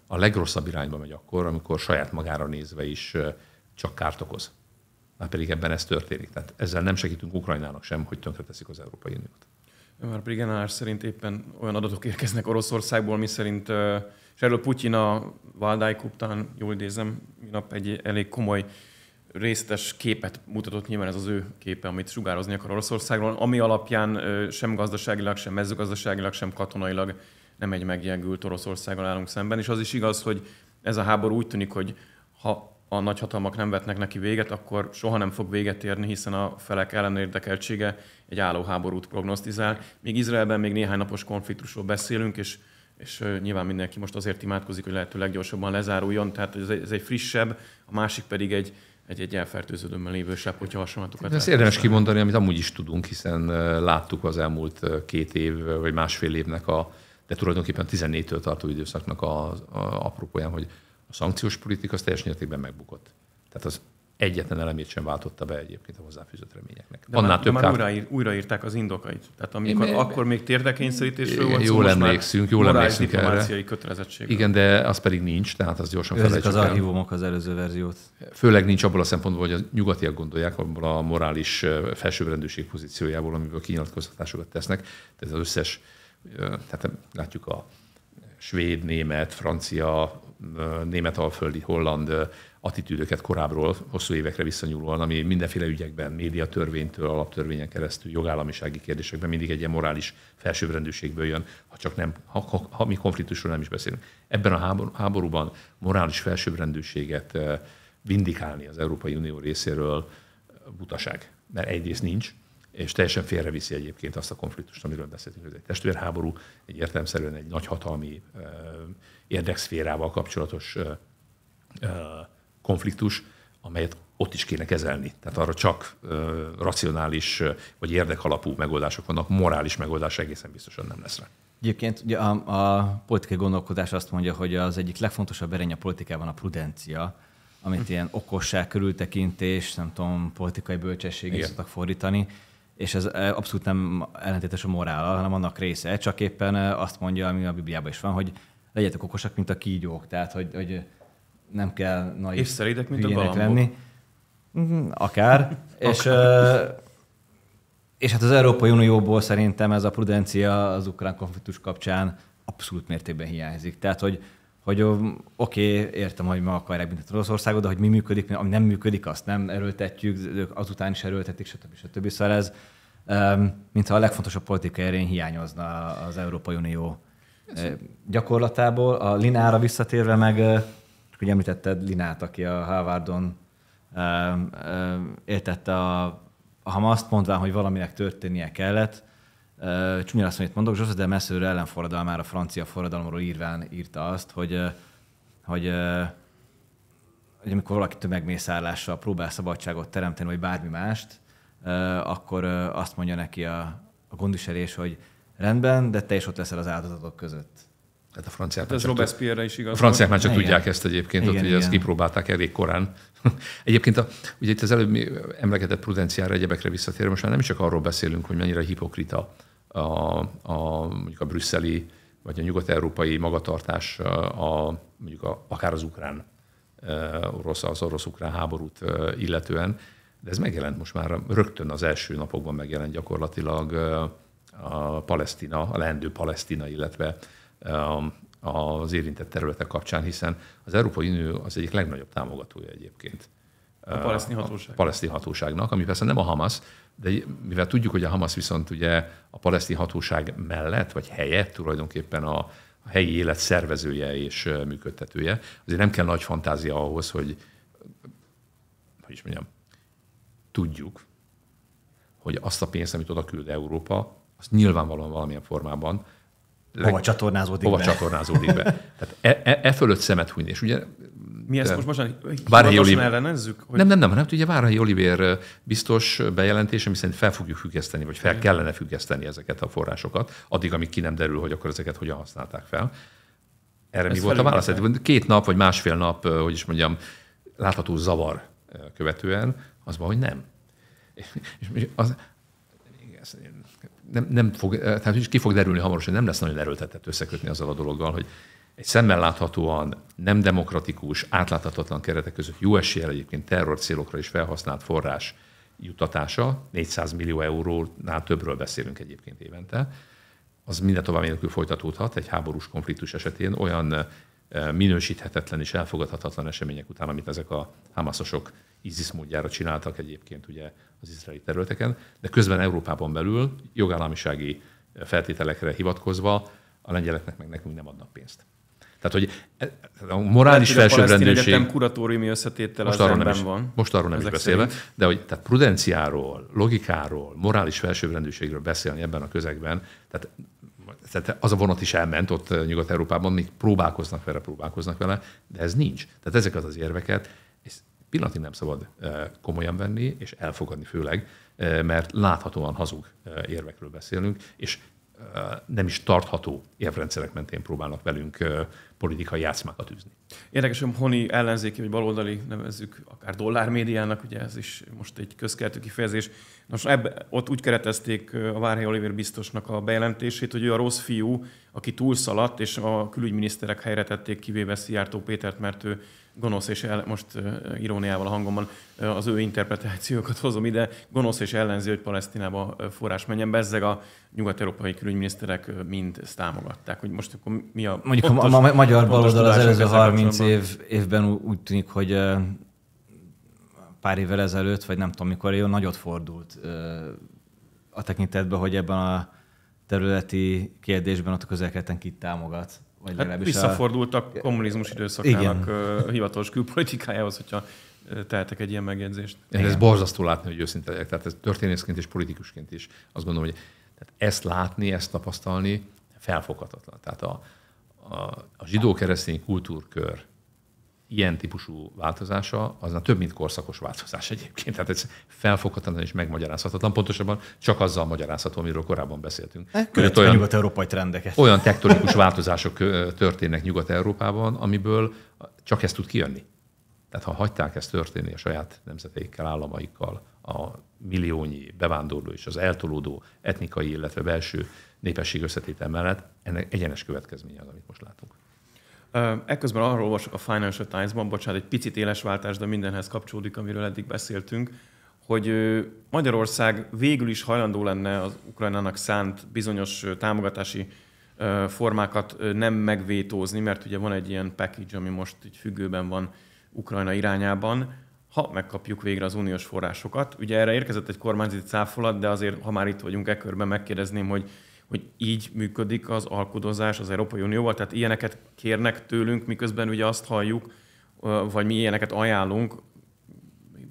a legrosszabb irányba megy akkor, amikor saját magára nézve is csak kárt okoz. Már pedig ebben ez történik. Tehát ezzel nem segítünk Ukrajnának sem, hogy tönkreteszik az Európai Uniót. Már pedig szerint éppen olyan adatok érkeznek Oroszországból, mi szerint, és erről Putyin a Valdáj után, jól idézem, minap egy elég komoly részletes képet mutatott, nyilván ez az ő képe, amit sugározni akar Oroszországról, ami alapján sem gazdaságilag, sem mezőgazdaságilag, sem katonailag nem egy megjelgült Oroszországgal állunk szemben, és az is igaz, hogy ez a háború úgy tűnik, hogy ha a nagyhatalmak nem vetnek neki véget, akkor soha nem fog véget érni, hiszen a felek ellenérdekeltsége egy álló háborút prognosztizál. Még Izraelben még néhány napos konfliktusról beszélünk, és, és nyilván mindenki most azért imádkozik, hogy lehető leggyorsabban lezáruljon, tehát ez egy, ez egy frissebb, a másik pedig egy, egy, egy elfertőződőmmel lévő hogyha hasonlatokat. Ez érdemes kimondani, amit amúgy is tudunk, hiszen láttuk az elmúlt két év vagy másfél évnek a de tulajdonképpen a 14-től tartó időszaknak az a, apropóján, hogy a szankciós politika az teljes mértékben megbukott. Tehát az egyetlen elemét sem váltotta be egyébként a hozzáfűzött reményeknek. De Annál már, több de már újraír, újraírták az indokait. Tehát amikor, Én, akkor még térdekényszerítésről volt Jól emlékszünk, jól emlékszünk erre. kötelezettség. Igen, de az pedig nincs, tehát az gyorsan felejtsük az archívumok az előző verziót. Főleg nincs abból a szempontból, hogy a nyugatiak gondolják, abból a morális felsőbbrendűség pozíciójából, amiből kinyilatkozhatásokat tesznek. Tehát az összes tehát látjuk a svéd, német, francia, német alföldi, holland attitűdöket korábbról, hosszú évekre visszanyúlóan, ami mindenféle ügyekben, médiatörvénytől, alaptörvényen keresztül, jogállamisági kérdésekben mindig egy ilyen morális felsőbbrendűségből jön, ha csak nem, ha, ha, ha mi konfliktusról nem is beszélünk. Ebben a háborúban morális felsőbbrendűséget vindikálni az Európai Unió részéről butaság, mert egyrészt nincs, és teljesen félreviszi egyébként azt a konfliktust, amiről beszéltünk, hogy egy testvérháború, egy értelemszerűen egy nagyhatalmi érdekszférával kapcsolatos konfliktus, amelyet ott is kéne kezelni. Tehát arra csak racionális vagy érdekalapú megoldások vannak, morális megoldás egészen biztosan nem lesz rá. Egyébként ugye a, a politikai gondolkodás azt mondja, hogy az egyik legfontosabb erény a politikában a prudencia, amit hm. ilyen okosság, körültekintés, nem tudom, politikai bölcsesség is szoktak fordítani és ez eh, abszolút nem ellentétes a morállal, hanem annak része, csak éppen eh, azt mondja, ami a Bibliában is van, hogy legyetek okosak, mint a kígyók, tehát hogy, hogy nem kell nagy És szeridek, mint a galambok. lenni. Mhm, akár. és, eh, és hát az Európai Unióból szerintem ez a prudencia az ukrán konfliktus kapcsán abszolút mértékben hiányzik. Tehát, hogy, hogy oké, okay, értem, hogy ma akarják az országot, de hogy mi működik, ami nem működik, azt nem erőltetjük, ők azután is erőltetik, stb. stb. stb. Szóval ez, mintha a legfontosabb politikai erény hiányozna az Európai Unió gyakorlatából. A Linára visszatérve meg, hogy említetted Linát, aki a Harvardon értette a, a Hamaszt, mondván, hogy valaminek történnie kellett, csúnya azt, amit mondok, José de Messőre ellenforradalmára, francia forradalomról írván írta azt, hogy, hogy, hogy amikor valaki tömegmészárlással próbál szabadságot teremteni, vagy bármi mást, akkor azt mondja neki a, a gondviselés, hogy rendben, de te is ott leszel az áldozatok között. Tehát a franciák hát ez Robespierre is igaz. A franciák már csak igen. tudják ezt egyébként, igen, ott, igen. ezt kipróbálták elég korán. egyébként a, ugye itt az előbb emlegetett prudenciára egyebekre visszatérve, most már nem csak arról beszélünk, hogy mennyire hipokrita a, a, mondjuk a brüsszeli vagy a nyugat-európai magatartás, a, mondjuk a, akár az ukrán, orosz, az orosz-ukrán háborút illetően, de ez megjelent most már rögtön az első napokban megjelent gyakorlatilag a Palesztina, a leendő Palesztina, illetve az érintett területek kapcsán, hiszen az Európai Unió az egyik legnagyobb támogatója egyébként. A palesztin, hatóság. a palesztin hatóságnak, ami persze nem a Hamas, de mivel tudjuk, hogy a Hamas viszont ugye a palesztin hatóság mellett, vagy helyett tulajdonképpen a, a helyi élet szervezője és működtetője, azért nem kell nagy fantázia ahhoz, hogy hogy is mondjam, tudjuk, hogy azt a pénzt, amit oda küld Európa, az nyilvánvalóan valamilyen formában leg... hova csatornázódik hova be. csatornázódik be. Tehát e, e, e fölött szemet hújni. És ugye mi ezt most mostanában... Várhelyi ellenezzük? Hogy... Nem, nem, nem, hanem ugye Várhelyi Oliver biztos bejelentése, mi szerint fel fogjuk függeszteni, vagy fel kellene függeszteni ezeket a forrásokat, addig, amíg ki nem derül, hogy akkor ezeket hogyan használták fel. Erre Ez mi volt a válasz? Hát, két nap, vagy másfél nap, hogy is mondjam, látható zavar követően az hogy nem. És az, nem, nem fog, tehát is ki fog derülni hamarosan, nem lesz nagyon erőltetett összekötni azzal a dologgal, hogy egy szemmel láthatóan nem demokratikus, átláthatatlan keretek között jó eséllyel egyébként terror célokra is felhasznált forrás jutatása 400 millió eurónál többről beszélünk egyébként évente, az minden tovább nélkül folytatódhat egy háborús konfliktus esetén olyan minősíthetetlen és elfogadhatatlan események után, amit ezek a hámaszosok ISIS módjára csináltak egyébként ugye az izraeli területeken, de közben Európában belül jogállamisági feltételekre hivatkozva a lengyeleknek meg nekünk nem adnak pénzt. Tehát, hogy e, a morális Lehet, felsőbbrendőség... A kuratóriumi összetétel most az arról nem is, van. Most arról nem is beszélve, szerint. de hogy tehát prudenciáról, logikáról, morális felsőbbrendőségről beszélni ebben a közegben, tehát, tehát az a vonat is elment ott eh, Nyugat-Európában, még próbálkoznak vele, próbálkoznak vele, de ez nincs. Tehát ezeket az érveket pillanatig nem szabad komolyan venni, és elfogadni főleg, mert láthatóan hazug érvekről beszélünk, és nem is tartható érvrendszerek mentén próbálnak velünk politikai játszmákat üzni. Érdekes, hogy honi ellenzéki vagy baloldali nevezzük akár dollármédiának, ugye ez is most egy közkeltő kifejezés. Nos, ebbe, ott úgy keretezték a Várhely Oliver biztosnak a bejelentését, hogy ő a rossz fiú, aki túlszaladt, és a külügyminiszterek helyre tették, kivéve Szijjártó Pétert, mert ő gonosz és el, most iróniával a hangomban az ő interpretációkat hozom ide, gonosz és ellenző, hogy Palesztinába forrás menjen, bezzeg a nyugat-európai külügyminiszterek mind ezt támogatták. Hogy most akkor mi a... Mondjuk pontos, a, ma- magyar baloldal az előző 30 év, évben úgy tűnik, hogy pár évvel ezelőtt, vagy nem tudom mikor, jó nagyot fordult a tekintetben, hogy ebben a területi kérdésben ott a közelkeleten kit támogat. Vagy hát visszafordultak a... kommunizmus időszakának Igen. hivatalos külpolitikájához, hogyha tehetek egy ilyen megjegyzést. Igen. Ez borzasztó látni, hogy őszinte legyek. Tehát ez történészként és politikusként is azt gondolom, hogy tehát ezt látni, ezt tapasztalni felfoghatatlan. Tehát a, a, a zsidó-keresztény kultúrkör ilyen típusú változása, az már több, mint korszakos változás egyébként. Tehát ez felfoghatatlan és megmagyarázhatatlan. Pontosabban csak azzal magyarázható, amiről korábban beszéltünk. Eh, követjük olyan, nyugat-európai trendeket. Olyan tektonikus változások történnek Nyugat-Európában, amiből csak ez tud kijönni. Tehát ha hagyták ezt történni a saját nemzeteikkel, államaikkal, a milliónyi bevándorló és az eltolódó etnikai, illetve belső népesség összetétel mellett, ennek egyenes következménye az, amit most látunk. Ekközben arról olvasok a Financial Times-ban, bocsánat, egy picit éles váltás, de mindenhez kapcsolódik, amiről eddig beszéltünk, hogy Magyarország végül is hajlandó lenne az Ukrajnának szánt bizonyos támogatási formákat nem megvétózni, mert ugye van egy ilyen package, ami most így függőben van Ukrajna irányában, ha megkapjuk végre az uniós forrásokat. Ugye erre érkezett egy kormányzati cáfolat, de azért, ha már itt vagyunk e körben, megkérdezném, hogy hogy így működik az alkudozás az Európai Unióval, tehát ilyeneket kérnek tőlünk, miközben ugye azt halljuk, vagy mi ilyeneket ajánlunk,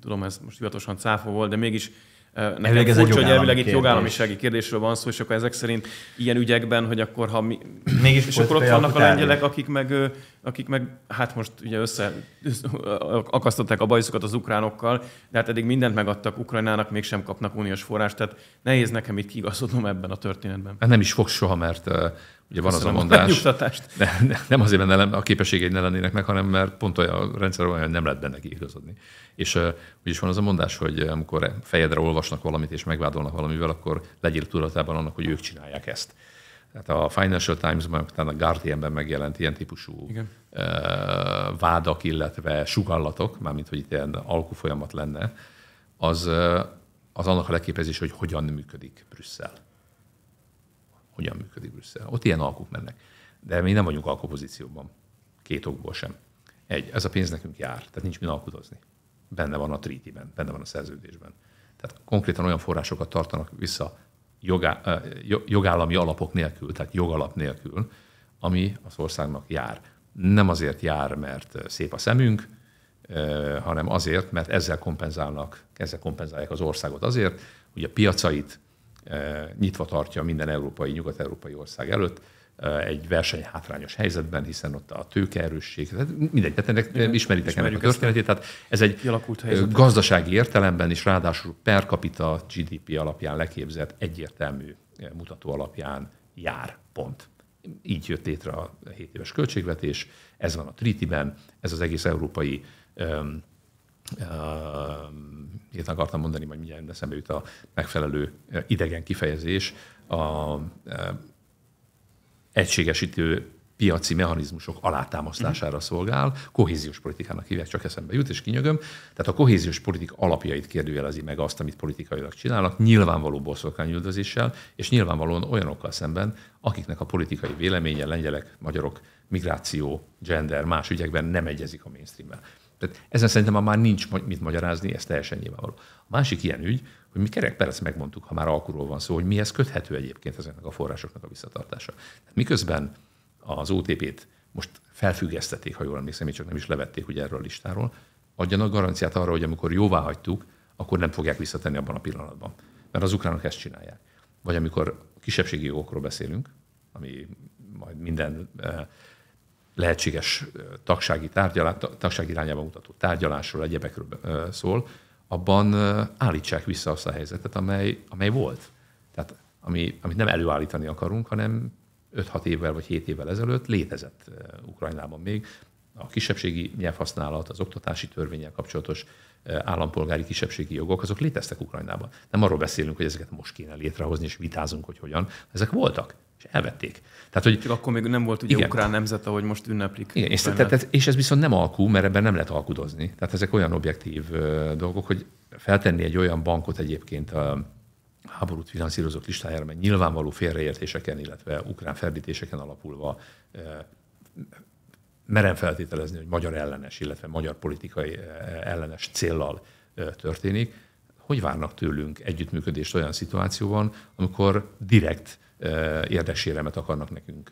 tudom, ez most hivatosan cáfa volt, de mégis Nekem elvileg ez furcsa, egy hogy elvileg itt jogállamisági kérdésről van szó, és akkor ezek szerint ilyen ügyekben, hogy akkor ha mi... Mégis és akkor ott vannak a lengyelek, akik meg akik meg hát most ugye össze akasztották a bajszukat az ukránokkal, de hát eddig mindent megadtak Ukrajnának, mégsem kapnak uniós forrást, tehát nehéz nekem itt kigazodnom ebben a történetben. Hát nem is fog soha, mert uh, ugye van Köszönöm az a mondás. A ne, ne, nem azért, mert a képességei ne lennének meg, hanem mert pont olyan a rendszer olyan, hogy nem lehet benne igazodni. És uh, úgyis van az a mondás, hogy amikor fejedre olvasnak valamit és megvádolnak valamivel, akkor legyél tudatában annak, hogy ők csinálják ezt tehát a Financial Times-ban, utána a Guardian-ben megjelent ilyen típusú Igen. vádak, illetve sugallatok, mármint hogy itt ilyen alkufolyamat lenne, az, az annak a leképezés, hogy hogyan működik Brüsszel. Hogyan működik Brüsszel. Ott ilyen alkuk mennek. De mi nem vagyunk alkupozícióban. Két okból sem. Egy, ez a pénz nekünk jár, tehát nincs mi alkudozni. Benne van a treaty benne van a szerződésben. Tehát konkrétan olyan forrásokat tartanak vissza jogá, jogállami alapok nélkül, tehát jogalap nélkül, ami az országnak jár. Nem azért jár, mert szép a szemünk, hanem azért, mert ezzel kompenzálnak, ezzel kompenzálják az országot azért, hogy a piacait nyitva tartja minden európai, nyugat-európai ország előtt, egy verseny hátrányos helyzetben, hiszen ott a tőkeerősség, tehát mindegy, tehát ennek Igen, ismeritek ennek a történetét, tehát ez egy gazdasági értelemben is ráadásul per capita GDP alapján leképzett egyértelmű mutató alapján jár, pont. Így jött létre a 7 éves költségvetés, ez van a Tritiben, ez az egész európai um, um, Ilyet akartam mondani, majd mindjárt eszembe jut a megfelelő idegen kifejezés, a, egységesítő piaci mechanizmusok alátámasztására mhm. szolgál, kohéziós politikának hívják, csak eszembe jut, és kinyögöm. Tehát a kohéziós politika alapjait kérdőjelezi meg azt, amit politikailag csinálnak, nyilvánvaló boszorkányüldözéssel, és nyilvánvalóan olyanokkal szemben, akiknek a politikai véleménye lengyelek, magyarok, migráció, gender, más ügyekben nem egyezik a mainstream-mel. Tehát ezen szerintem már nincs mit magyarázni, ez teljesen nyilvánvaló. A másik ilyen ügy, hogy mi kerekperec megmondtuk, ha már alkuról van szó, hogy mihez köthető egyébként ezeknek a forrásoknak a visszatartása. Miközben az OTP-t most felfüggesztették, ha jól emlékszem, még csak nem is levették ugye erről a listáról, adjanak garanciát arra, hogy amikor jóvá hagytuk, akkor nem fogják visszatenni abban a pillanatban. Mert az ukránok ezt csinálják. Vagy amikor kisebbségi jogokról beszélünk, ami majd minden eh, lehetséges eh, tagsági, tárgyalá, irányába mutató tárgyalásról, egyebekről eh, szól, abban állítsák vissza azt a helyzetet, amely, amely volt. Tehát ami, amit nem előállítani akarunk, hanem 5-6 évvel vagy 7 évvel ezelőtt létezett Ukrajnában még. A kisebbségi nyelvhasználat, az oktatási törvényel kapcsolatos állampolgári kisebbségi jogok, azok léteztek Ukrajnában. Nem arról beszélünk, hogy ezeket most kéne létrehozni, és vitázunk, hogy hogyan. Ezek voltak. És elvették. Tehát, hogy, Csak akkor még nem volt ugye igen, ukrán nemzet, ahogy most ünneplik. Igen, és, tehát, és ez viszont nem alkú, mert ebben nem lehet alkudozni. Tehát ezek olyan objektív ö, dolgok, hogy feltenni egy olyan bankot egyébként a háborút finanszírozott listájára, mert nyilvánvaló félreértéseken, illetve ukrán ferdítéseken alapulva ö, merem feltételezni, hogy magyar ellenes, illetve magyar politikai ellenes céllal történik, hogy várnak tőlünk együttműködést olyan szituációban, amikor direkt érdeksérelmet akarnak nekünk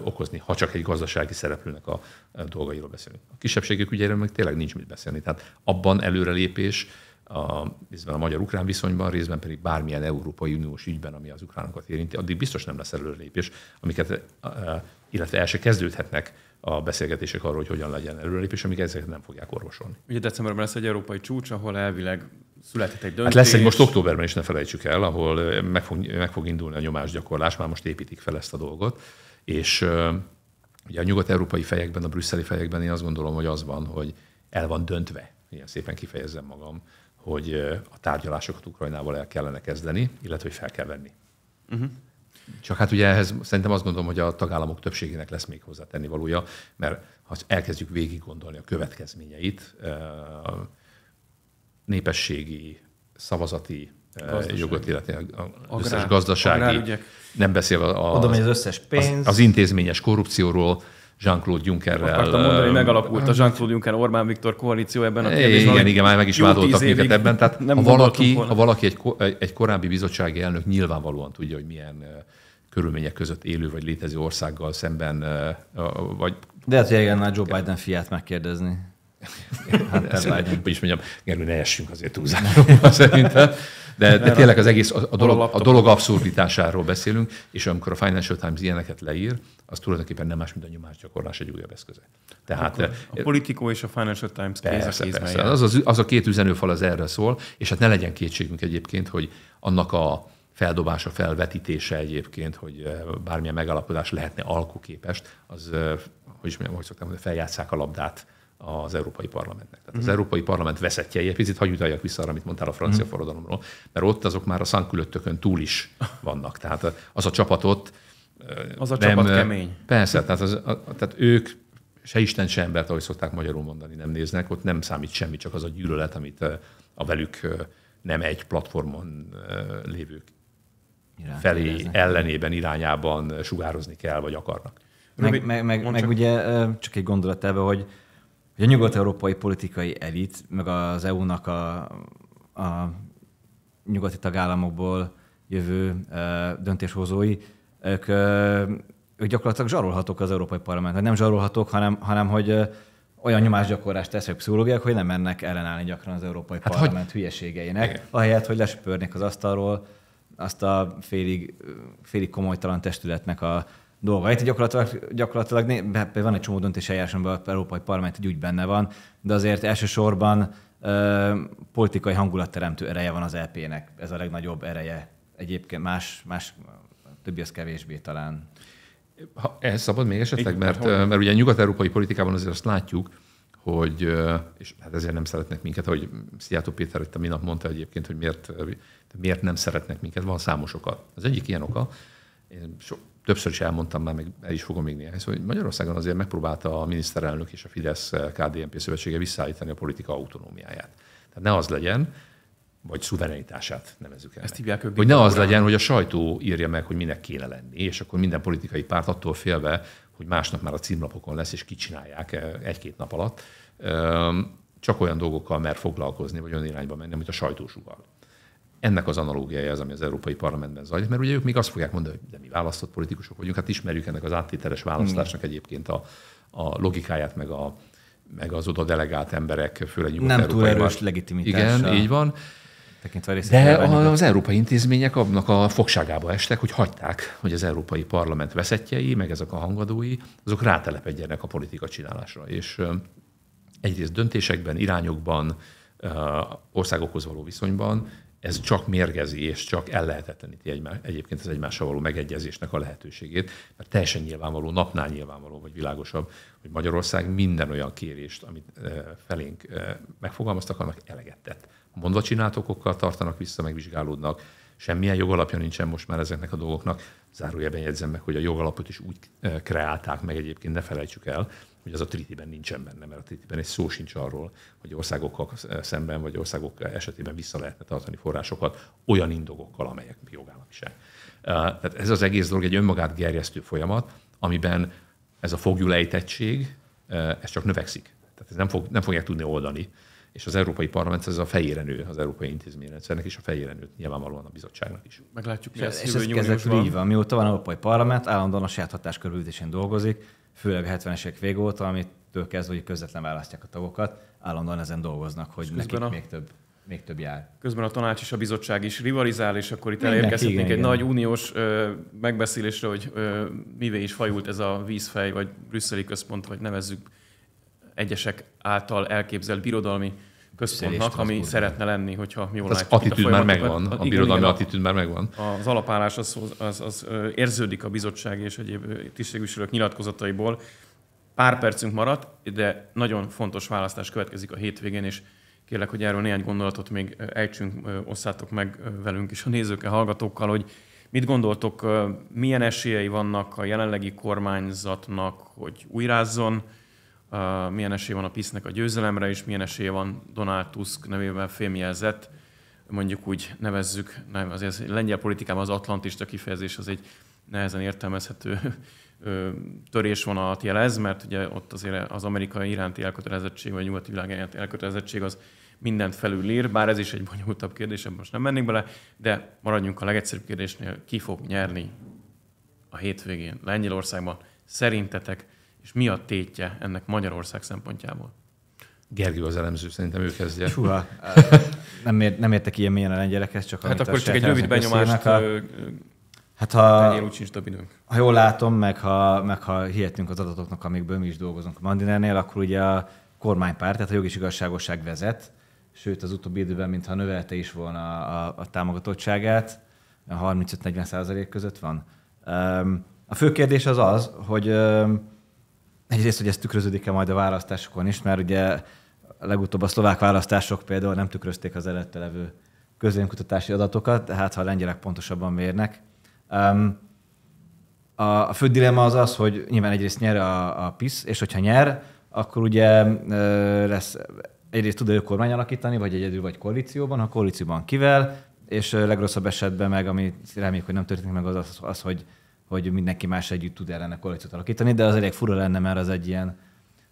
okozni, ha csak egy gazdasági szereplőnek a dolgairól beszélünk. A kisebbségek ügyeiről meg tényleg nincs mit beszélni. Tehát abban előrelépés, a, részben a magyar-ukrán viszonyban, részben pedig bármilyen Európai Uniós ügyben, ami az ukránokat érinti, addig biztos nem lesz előrelépés, amiket, illetve el se kezdődhetnek a beszélgetések arról, hogy hogyan legyen előrelépés, amíg ezeket nem fogják orvosolni. Ugye decemberben lesz egy európai csúcs, ahol elvileg született egy döntés. Hát lesz egy most októberben is, ne felejtsük el, ahol meg fog, meg fog indulni a nyomásgyakorlás, már most építik fel ezt a dolgot, és ugye a nyugat-európai fejekben, a brüsszeli fejekben én azt gondolom, hogy az van, hogy el van döntve, ilyen szépen kifejezzem magam, hogy a tárgyalásokat Ukrajnával el kellene kezdeni, illetve hogy fel kell venni. Uh-huh. Csak hát ugye ehhez szerintem azt gondolom, hogy a tagállamok többségének lesz még hozzá tennivalója, mert ha elkezdjük végig gondolni a következményeit, eh, népességi, szavazati eh, gazdasági. jogot, illetve az összes gazdasági, agrárügyek. nem beszélve a, az, összes pénz. Az, az intézményes korrupcióról, Jean-Claude Junckerrel. Akartam mondani, hogy eh, megalakult a Jean-Claude Juncker Orbán Viktor koalíció ebben a kérdésben. Igen, igen, már meg is vádoltak minket ebben. Tehát nem ha, valaki, ha valaki egy, egy korábbi bizottsági elnök nyilvánvalóan tudja, hogy milyen körülmények között élő vagy létező országgal szemben, vagy... De hát igen, a Joe Biden fiát megkérdezni. Hát ez hogy is mondjam, Gergő, ne essünk azért túlzásokba szerintem. De, de tényleg az egész, a, dolog, a dolog abszurditásáról beszélünk, és amikor a Financial Times ilyeneket leír, az tulajdonképpen nem más, mint a nyomásgyakorlás egy újabb eszköze. Tehát, Akkor a politikó és a Financial Times kéz persze, a kéz persze. Az, az, az a két üzenőfal az erre szól, és hát ne legyen kétségünk egyébként, hogy annak a feldobása, felvetítése egyébként, hogy eh, bármilyen megalapodás lehetne alkuképest, az, eh, hogy is mondjam, hogy szoktam mondani, feljátszák a labdát az Európai Parlamentnek. Tehát uh az mhm. Európai Parlament veszettjei, egy picit hagyj utaljak vissza arra, amit mondtál a francia mm. forradalomról, mert ott azok már a szankülöttökön túl is vannak. Tehát az a csapat ott... Eh, az a nem, csapat kemény. Persze, tehát, az, a, tehát ők se Isten, se embert, ahogy szokták magyarul mondani, nem néznek, ott nem számít semmi, csak az a gyűlölet, amit a velük nem egy platformon lévők Irány, felé, éreznek. ellenében, irányában sugározni kell, vagy akarnak. Meg, meg, meg, meg csak. ugye csak egy gondolat ebbe, hogy, hogy a nyugat-európai politikai elit, meg az EU-nak a, a nyugati tagállamokból jövő döntéshozói, ők, ők gyakorlatilag zsarolhatók az Európai parlament. Hát nem zsarolhatók, hanem, hanem hogy olyan nyomásgyakorlást tesznek pszichológiák, hogy nem mennek ellenállni gyakran az Európai hát Parlament hogy... hülyeségeinek, Igen. ahelyett, hogy lesöpörnék az asztalról azt a félig, félig komolytalan testületnek a dolgait. Gyakorlatilag, gyakorlatilag van egy csomó döntés eljárás, amiben az Európai Parlament egy ügy benne van, de azért elsősorban ö, politikai hangulatteremtő ereje van az EP-nek. Ez a legnagyobb ereje. Egyébként más, más többi az kevésbé talán. Ha, ehhez szabad még esetleg, mert, hát mert ugye a nyugat-európai politikában azért azt látjuk, hogy, és hát ezért nem szeretnek minket, hogy Szijjátó Péter itt a minap mondta egyébként, hogy miért, miért nem szeretnek minket, van számos oka. Az egyik ilyen oka, én so, többször is elmondtam már, meg el is fogom még néhány, hogy Magyarországon azért megpróbálta a miniszterelnök és a fidesz KDNP szövetsége visszaállítani a politika autonómiáját. Tehát ne az legyen, vagy szuverenitását nevezük el. Ezt hívják hogy ne az legyen, hogy a sajtó írja meg, hogy minek kéne lenni, és akkor minden politikai párt attól félve, hogy másnap már a címlapokon lesz, és kicsinálják eh, egy-két nap alatt, csak olyan dolgokkal mer foglalkozni, vagy olyan irányba menni, amit a sajtó Ennek az analógiája az, ami az Európai Parlamentben zajlik, mert ugye ők még azt fogják mondani, hogy de mi választott politikusok vagyunk, hát ismerjük ennek az áttételes választásnak egyébként a, a logikáját, meg, a, meg az oda delegált emberek, főleg nyugat Nem túl erős legitimitása. Igen, így van tekintve De a, az európai intézmények abnak a fogságába estek, hogy hagyták, hogy az európai parlament veszettjei, meg ezek a hangadói, azok rátelepedjenek a politika csinálásra. És egyrészt döntésekben, irányokban, országokhoz való viszonyban, ez csak mérgezi és csak ellehetetleníti egyébként az egymással való megegyezésnek a lehetőségét, mert teljesen nyilvánvaló, napnál nyilvánvaló, vagy világosabb, hogy Magyarország minden olyan kérést, amit felénk megfogalmaztak, annak eleget tett mondva csinált okokkal tartanak vissza, megvizsgálódnak. Semmilyen jogalapja nincsen most már ezeknek a dolgoknak. Zárójelben jegyzem meg, hogy a jogalapot is úgy eh, kreálták meg egyébként, ne felejtsük el, hogy az a tritiben nincsen benne, mert a tritiben egy szó sincs arról, hogy országokkal eh, szemben vagy országok esetében vissza lehetne tartani forrásokat olyan indokokkal, amelyek jogának is. Eh, tehát ez az egész dolog egy önmagát gerjesztő folyamat, amiben ez a fogjulejtettség, ez csak növekszik. Tehát ez nem, fog, nem fogják tudni oldani és az Európai Parlament ez a fejére nő, az Európai Intézményrendszernek is a fejére nő, nyilvánvalóan a bizottságnak is. Meglátjuk, mi ez jövő nyújusban. Így van, mióta van Európai Parlament, állandóan a saját hatás dolgozik, főleg a 70-esek végóta, amitől kezdve, hogy közvetlen választják a tagokat, állandóan ezen dolgoznak, hogy nekik a... még több még több jár. Közben a tanács és a bizottság is rivalizál, és akkor itt elérkezhetnénk egy igen. nagy uniós ö, megbeszélésre, hogy ö, mivé is fajult ez a vízfej, vagy brüsszeli központ, vagy nevezzük egyesek által elképzelt birodalmi központnak, ami szeretne lenni, hogyha jól hát látjuk. Az attitűd már megvan, hát a, birodalmi igen, attitűd már megvan. Az alapállás az, az, az érződik a bizottság és egyéb tisztségviselők nyilatkozataiból. Pár percünk maradt, de nagyon fontos választás következik a hétvégén, és kérlek, hogy erről néhány gondolatot még ejtsünk, osszátok meg velünk is a nézőkkel, hallgatókkal, hogy mit gondoltok, milyen esélyei vannak a jelenlegi kormányzatnak, hogy újrázzon, milyen esély van a PISZ-nek a győzelemre, és milyen esély van Donald Tusk nevében fémjelzett, mondjuk úgy nevezzük, nem, azért lengyel politikában az atlantista kifejezés az egy nehezen értelmezhető törésvonalat jelez, mert ugye ott azért az amerikai iránti elkötelezettség, vagy a nyugati világ iránti elkötelezettség az mindent felülír, bár ez is egy bonyolultabb kérdés, ebben most nem mennék bele, de maradjunk a legegyszerűbb kérdésnél, ki fog nyerni a hétvégén Lengyelországban szerintetek és mi a tétje ennek Magyarország szempontjából? Gergő az elemző, szerintem ő kezdje. Húha, nem, ért nem értek ilyen mélyen a lengyelekhez, csak Hát akkor csak egy rövid benyomást a... Hát ha, úgyis ha jól látom, meg ha, meg ha hihetünk az adatoknak, amikből mi is dolgozunk a Mandinernél, akkor ugye a kormánypárt, tehát a jogi igazságosság vezet, sőt az utóbbi időben mintha növelte is volna a, a támogatottságát, a 35-40 százalék között van. A fő kérdés az az, hogy egyrészt, hogy ez tükröződik-e majd a választásokon is, mert ugye legutóbb a szlovák választások például nem tükrözték az előtte levő közvénykutatási adatokat, hát ha a lengyelek pontosabban mérnek. Um, a, a fő dilemma az az, hogy nyilván egyrészt nyer a, a PISZ, és hogyha nyer, akkor ugye ö, lesz egyrészt tud ő kormány alakítani, vagy egyedül, vagy koalícióban, ha koalícióban kivel, és legrosszabb esetben meg, ami reméljük, hogy nem történik meg, az az, az hogy hogy mindenki más együtt tud ellene koalíciót alakítani, de az elég fura lenne, mert az egy ilyen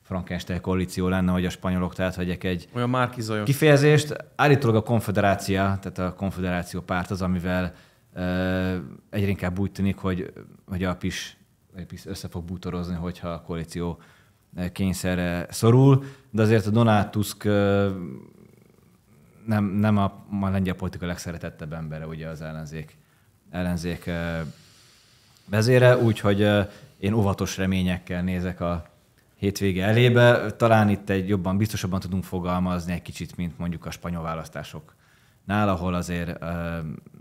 Frankenstein koalíció lenne, hogy a spanyolok, tehát vegyek egy Olyan kifejezést. Állítólag a konfederácia, tehát a konfederáció párt az, amivel ö, egyre inkább úgy tűnik, hogy, hogy a PIS, a PIS össze fog bútorozni, hogyha a koalíció kényszerre szorul, de azért a Donald Tusk nem, nem a, a lengyel politika legszeretettebb embere, ugye az ellenzék, ellenzék ö, vezére, úgyhogy én óvatos reményekkel nézek a hétvége elébe. Talán itt egy jobban, biztosabban tudunk fogalmazni egy kicsit, mint mondjuk a spanyol választásoknál, ahol azért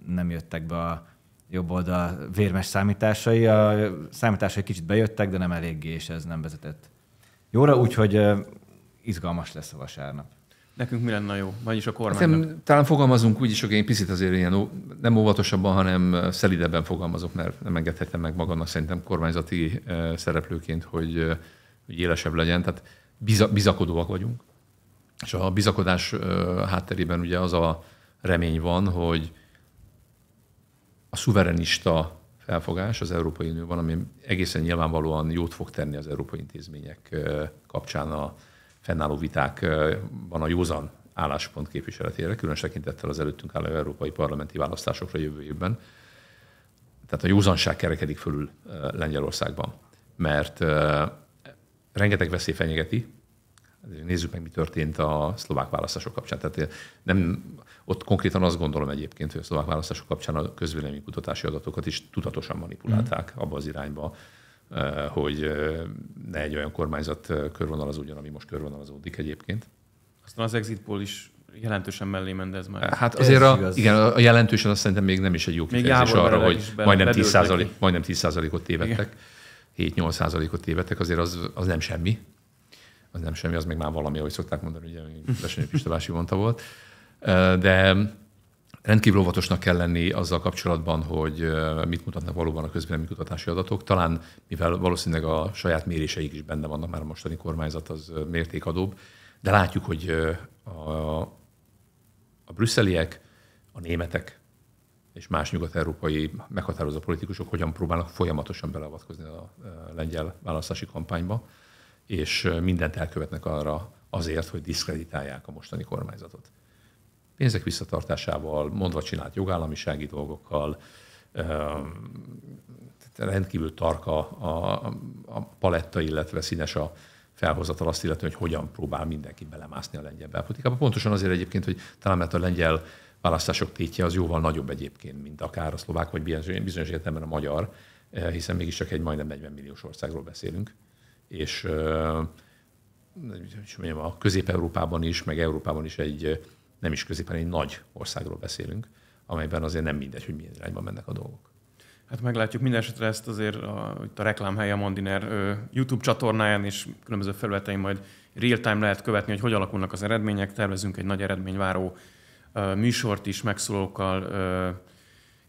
nem jöttek be a jobb oldal vérmes számításai. A számításai kicsit bejöttek, de nem eléggé, és ez nem vezetett jóra, úgyhogy izgalmas lesz a vasárnap. Nekünk mi lenne jó? Vagyis a kormány. Hát, talán fogalmazunk úgy is, hogy én picit azért ilyen nem óvatosabban, hanem szelidebben fogalmazok, mert nem engedhetem meg magamnak szerintem kormányzati szereplőként, hogy, hogy élesebb legyen. Tehát bizakodóak vagyunk. És a bizakodás hátterében ugye az a remény van, hogy a szuverenista felfogás az Európai Unióban, ami egészen nyilvánvalóan jót fog tenni az európai intézmények kapcsán a, fennálló vitákban a józan álláspont képviseletére, különös tekintettel az előttünk álló európai parlamenti választásokra jövő évben. Tehát a józanság kerekedik fölül Lengyelországban, mert rengeteg veszély fenyegeti, Nézzük meg, mi történt a szlovák választások kapcsán. Tehát nem, ott konkrétan azt gondolom egyébként, hogy a szlovák választások kapcsán a közvéleménykutatási adatokat is tudatosan manipulálták mm. abba az irányba, Eh, hogy eh, ne egy olyan kormányzat eh, körvonalazódjon, ami most körvonalazódik egyébként. Aztán az exitból is jelentősen mellé ment ez már. Hát azért ez a, igaz. igen, a jelentősen azt szerintem még nem is egy jó kifejezés arra, hogy majdnem 10, százalék, majdnem 10 százalékot tévedtek, 7-8 százalékot tévedtek, azért az, az nem semmi. Az nem semmi, az még már valami, ahogy szokták mondani, ugye Lesenyő Pista bácsi mondta volt. De Rendkívül óvatosnak kell lenni azzal kapcsolatban, hogy mit mutatnak valóban a közbeni kutatási adatok. Talán, mivel valószínűleg a saját méréseik is benne vannak, már a mostani kormányzat az mértékadóbb, de látjuk, hogy a, a brüsszeliek, a németek és más nyugat-európai meghatározó politikusok hogyan próbálnak folyamatosan beleavatkozni a lengyel választási kampányba, és mindent elkövetnek arra azért, hogy diszkreditálják a mostani kormányzatot pénzek visszatartásával, mondva csinált jogállamisági dolgokkal, rendkívül tarka a, a paletta, illetve színes a felhozatal azt illetve, hogy hogyan próbál mindenki belemászni a lengyel belpolitikába. Pontosan azért egyébként, hogy talán mert a lengyel választások tétje az jóval nagyobb egyébként, mint akár a szlovák, vagy bizonyos értelemben a magyar, hiszen mégiscsak egy majdnem 40 milliós országról beszélünk, és, és mondjam, a Közép-Európában is, meg Európában is egy nem is középen egy nagy országról beszélünk, amelyben azért nem mindegy, hogy milyen irányba mennek a dolgok. Hát meglátjuk minden esetre ezt azért a, itt a reklámhelye a Mandiner YouTube csatornáján és különböző felületein majd real-time lehet követni, hogy hogy alakulnak az eredmények. Tervezünk egy nagy eredményváró műsort is megszólókkal,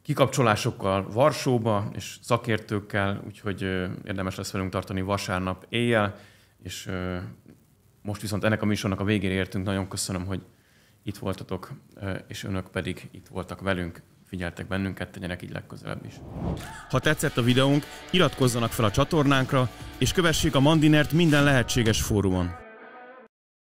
kikapcsolásokkal Varsóba és szakértőkkel, úgyhogy érdemes lesz velünk tartani vasárnap éjjel, és most viszont ennek a műsornak a végére értünk. Nagyon köszönöm, hogy itt voltatok, eh, és önök pedig itt voltak velünk, figyeltek bennünket, tegyenek így legközelebb is. Ha tetszett a videónk, iratkozzanak fel a csatornánkra, és kövessék a Mandinert minden lehetséges fórumon.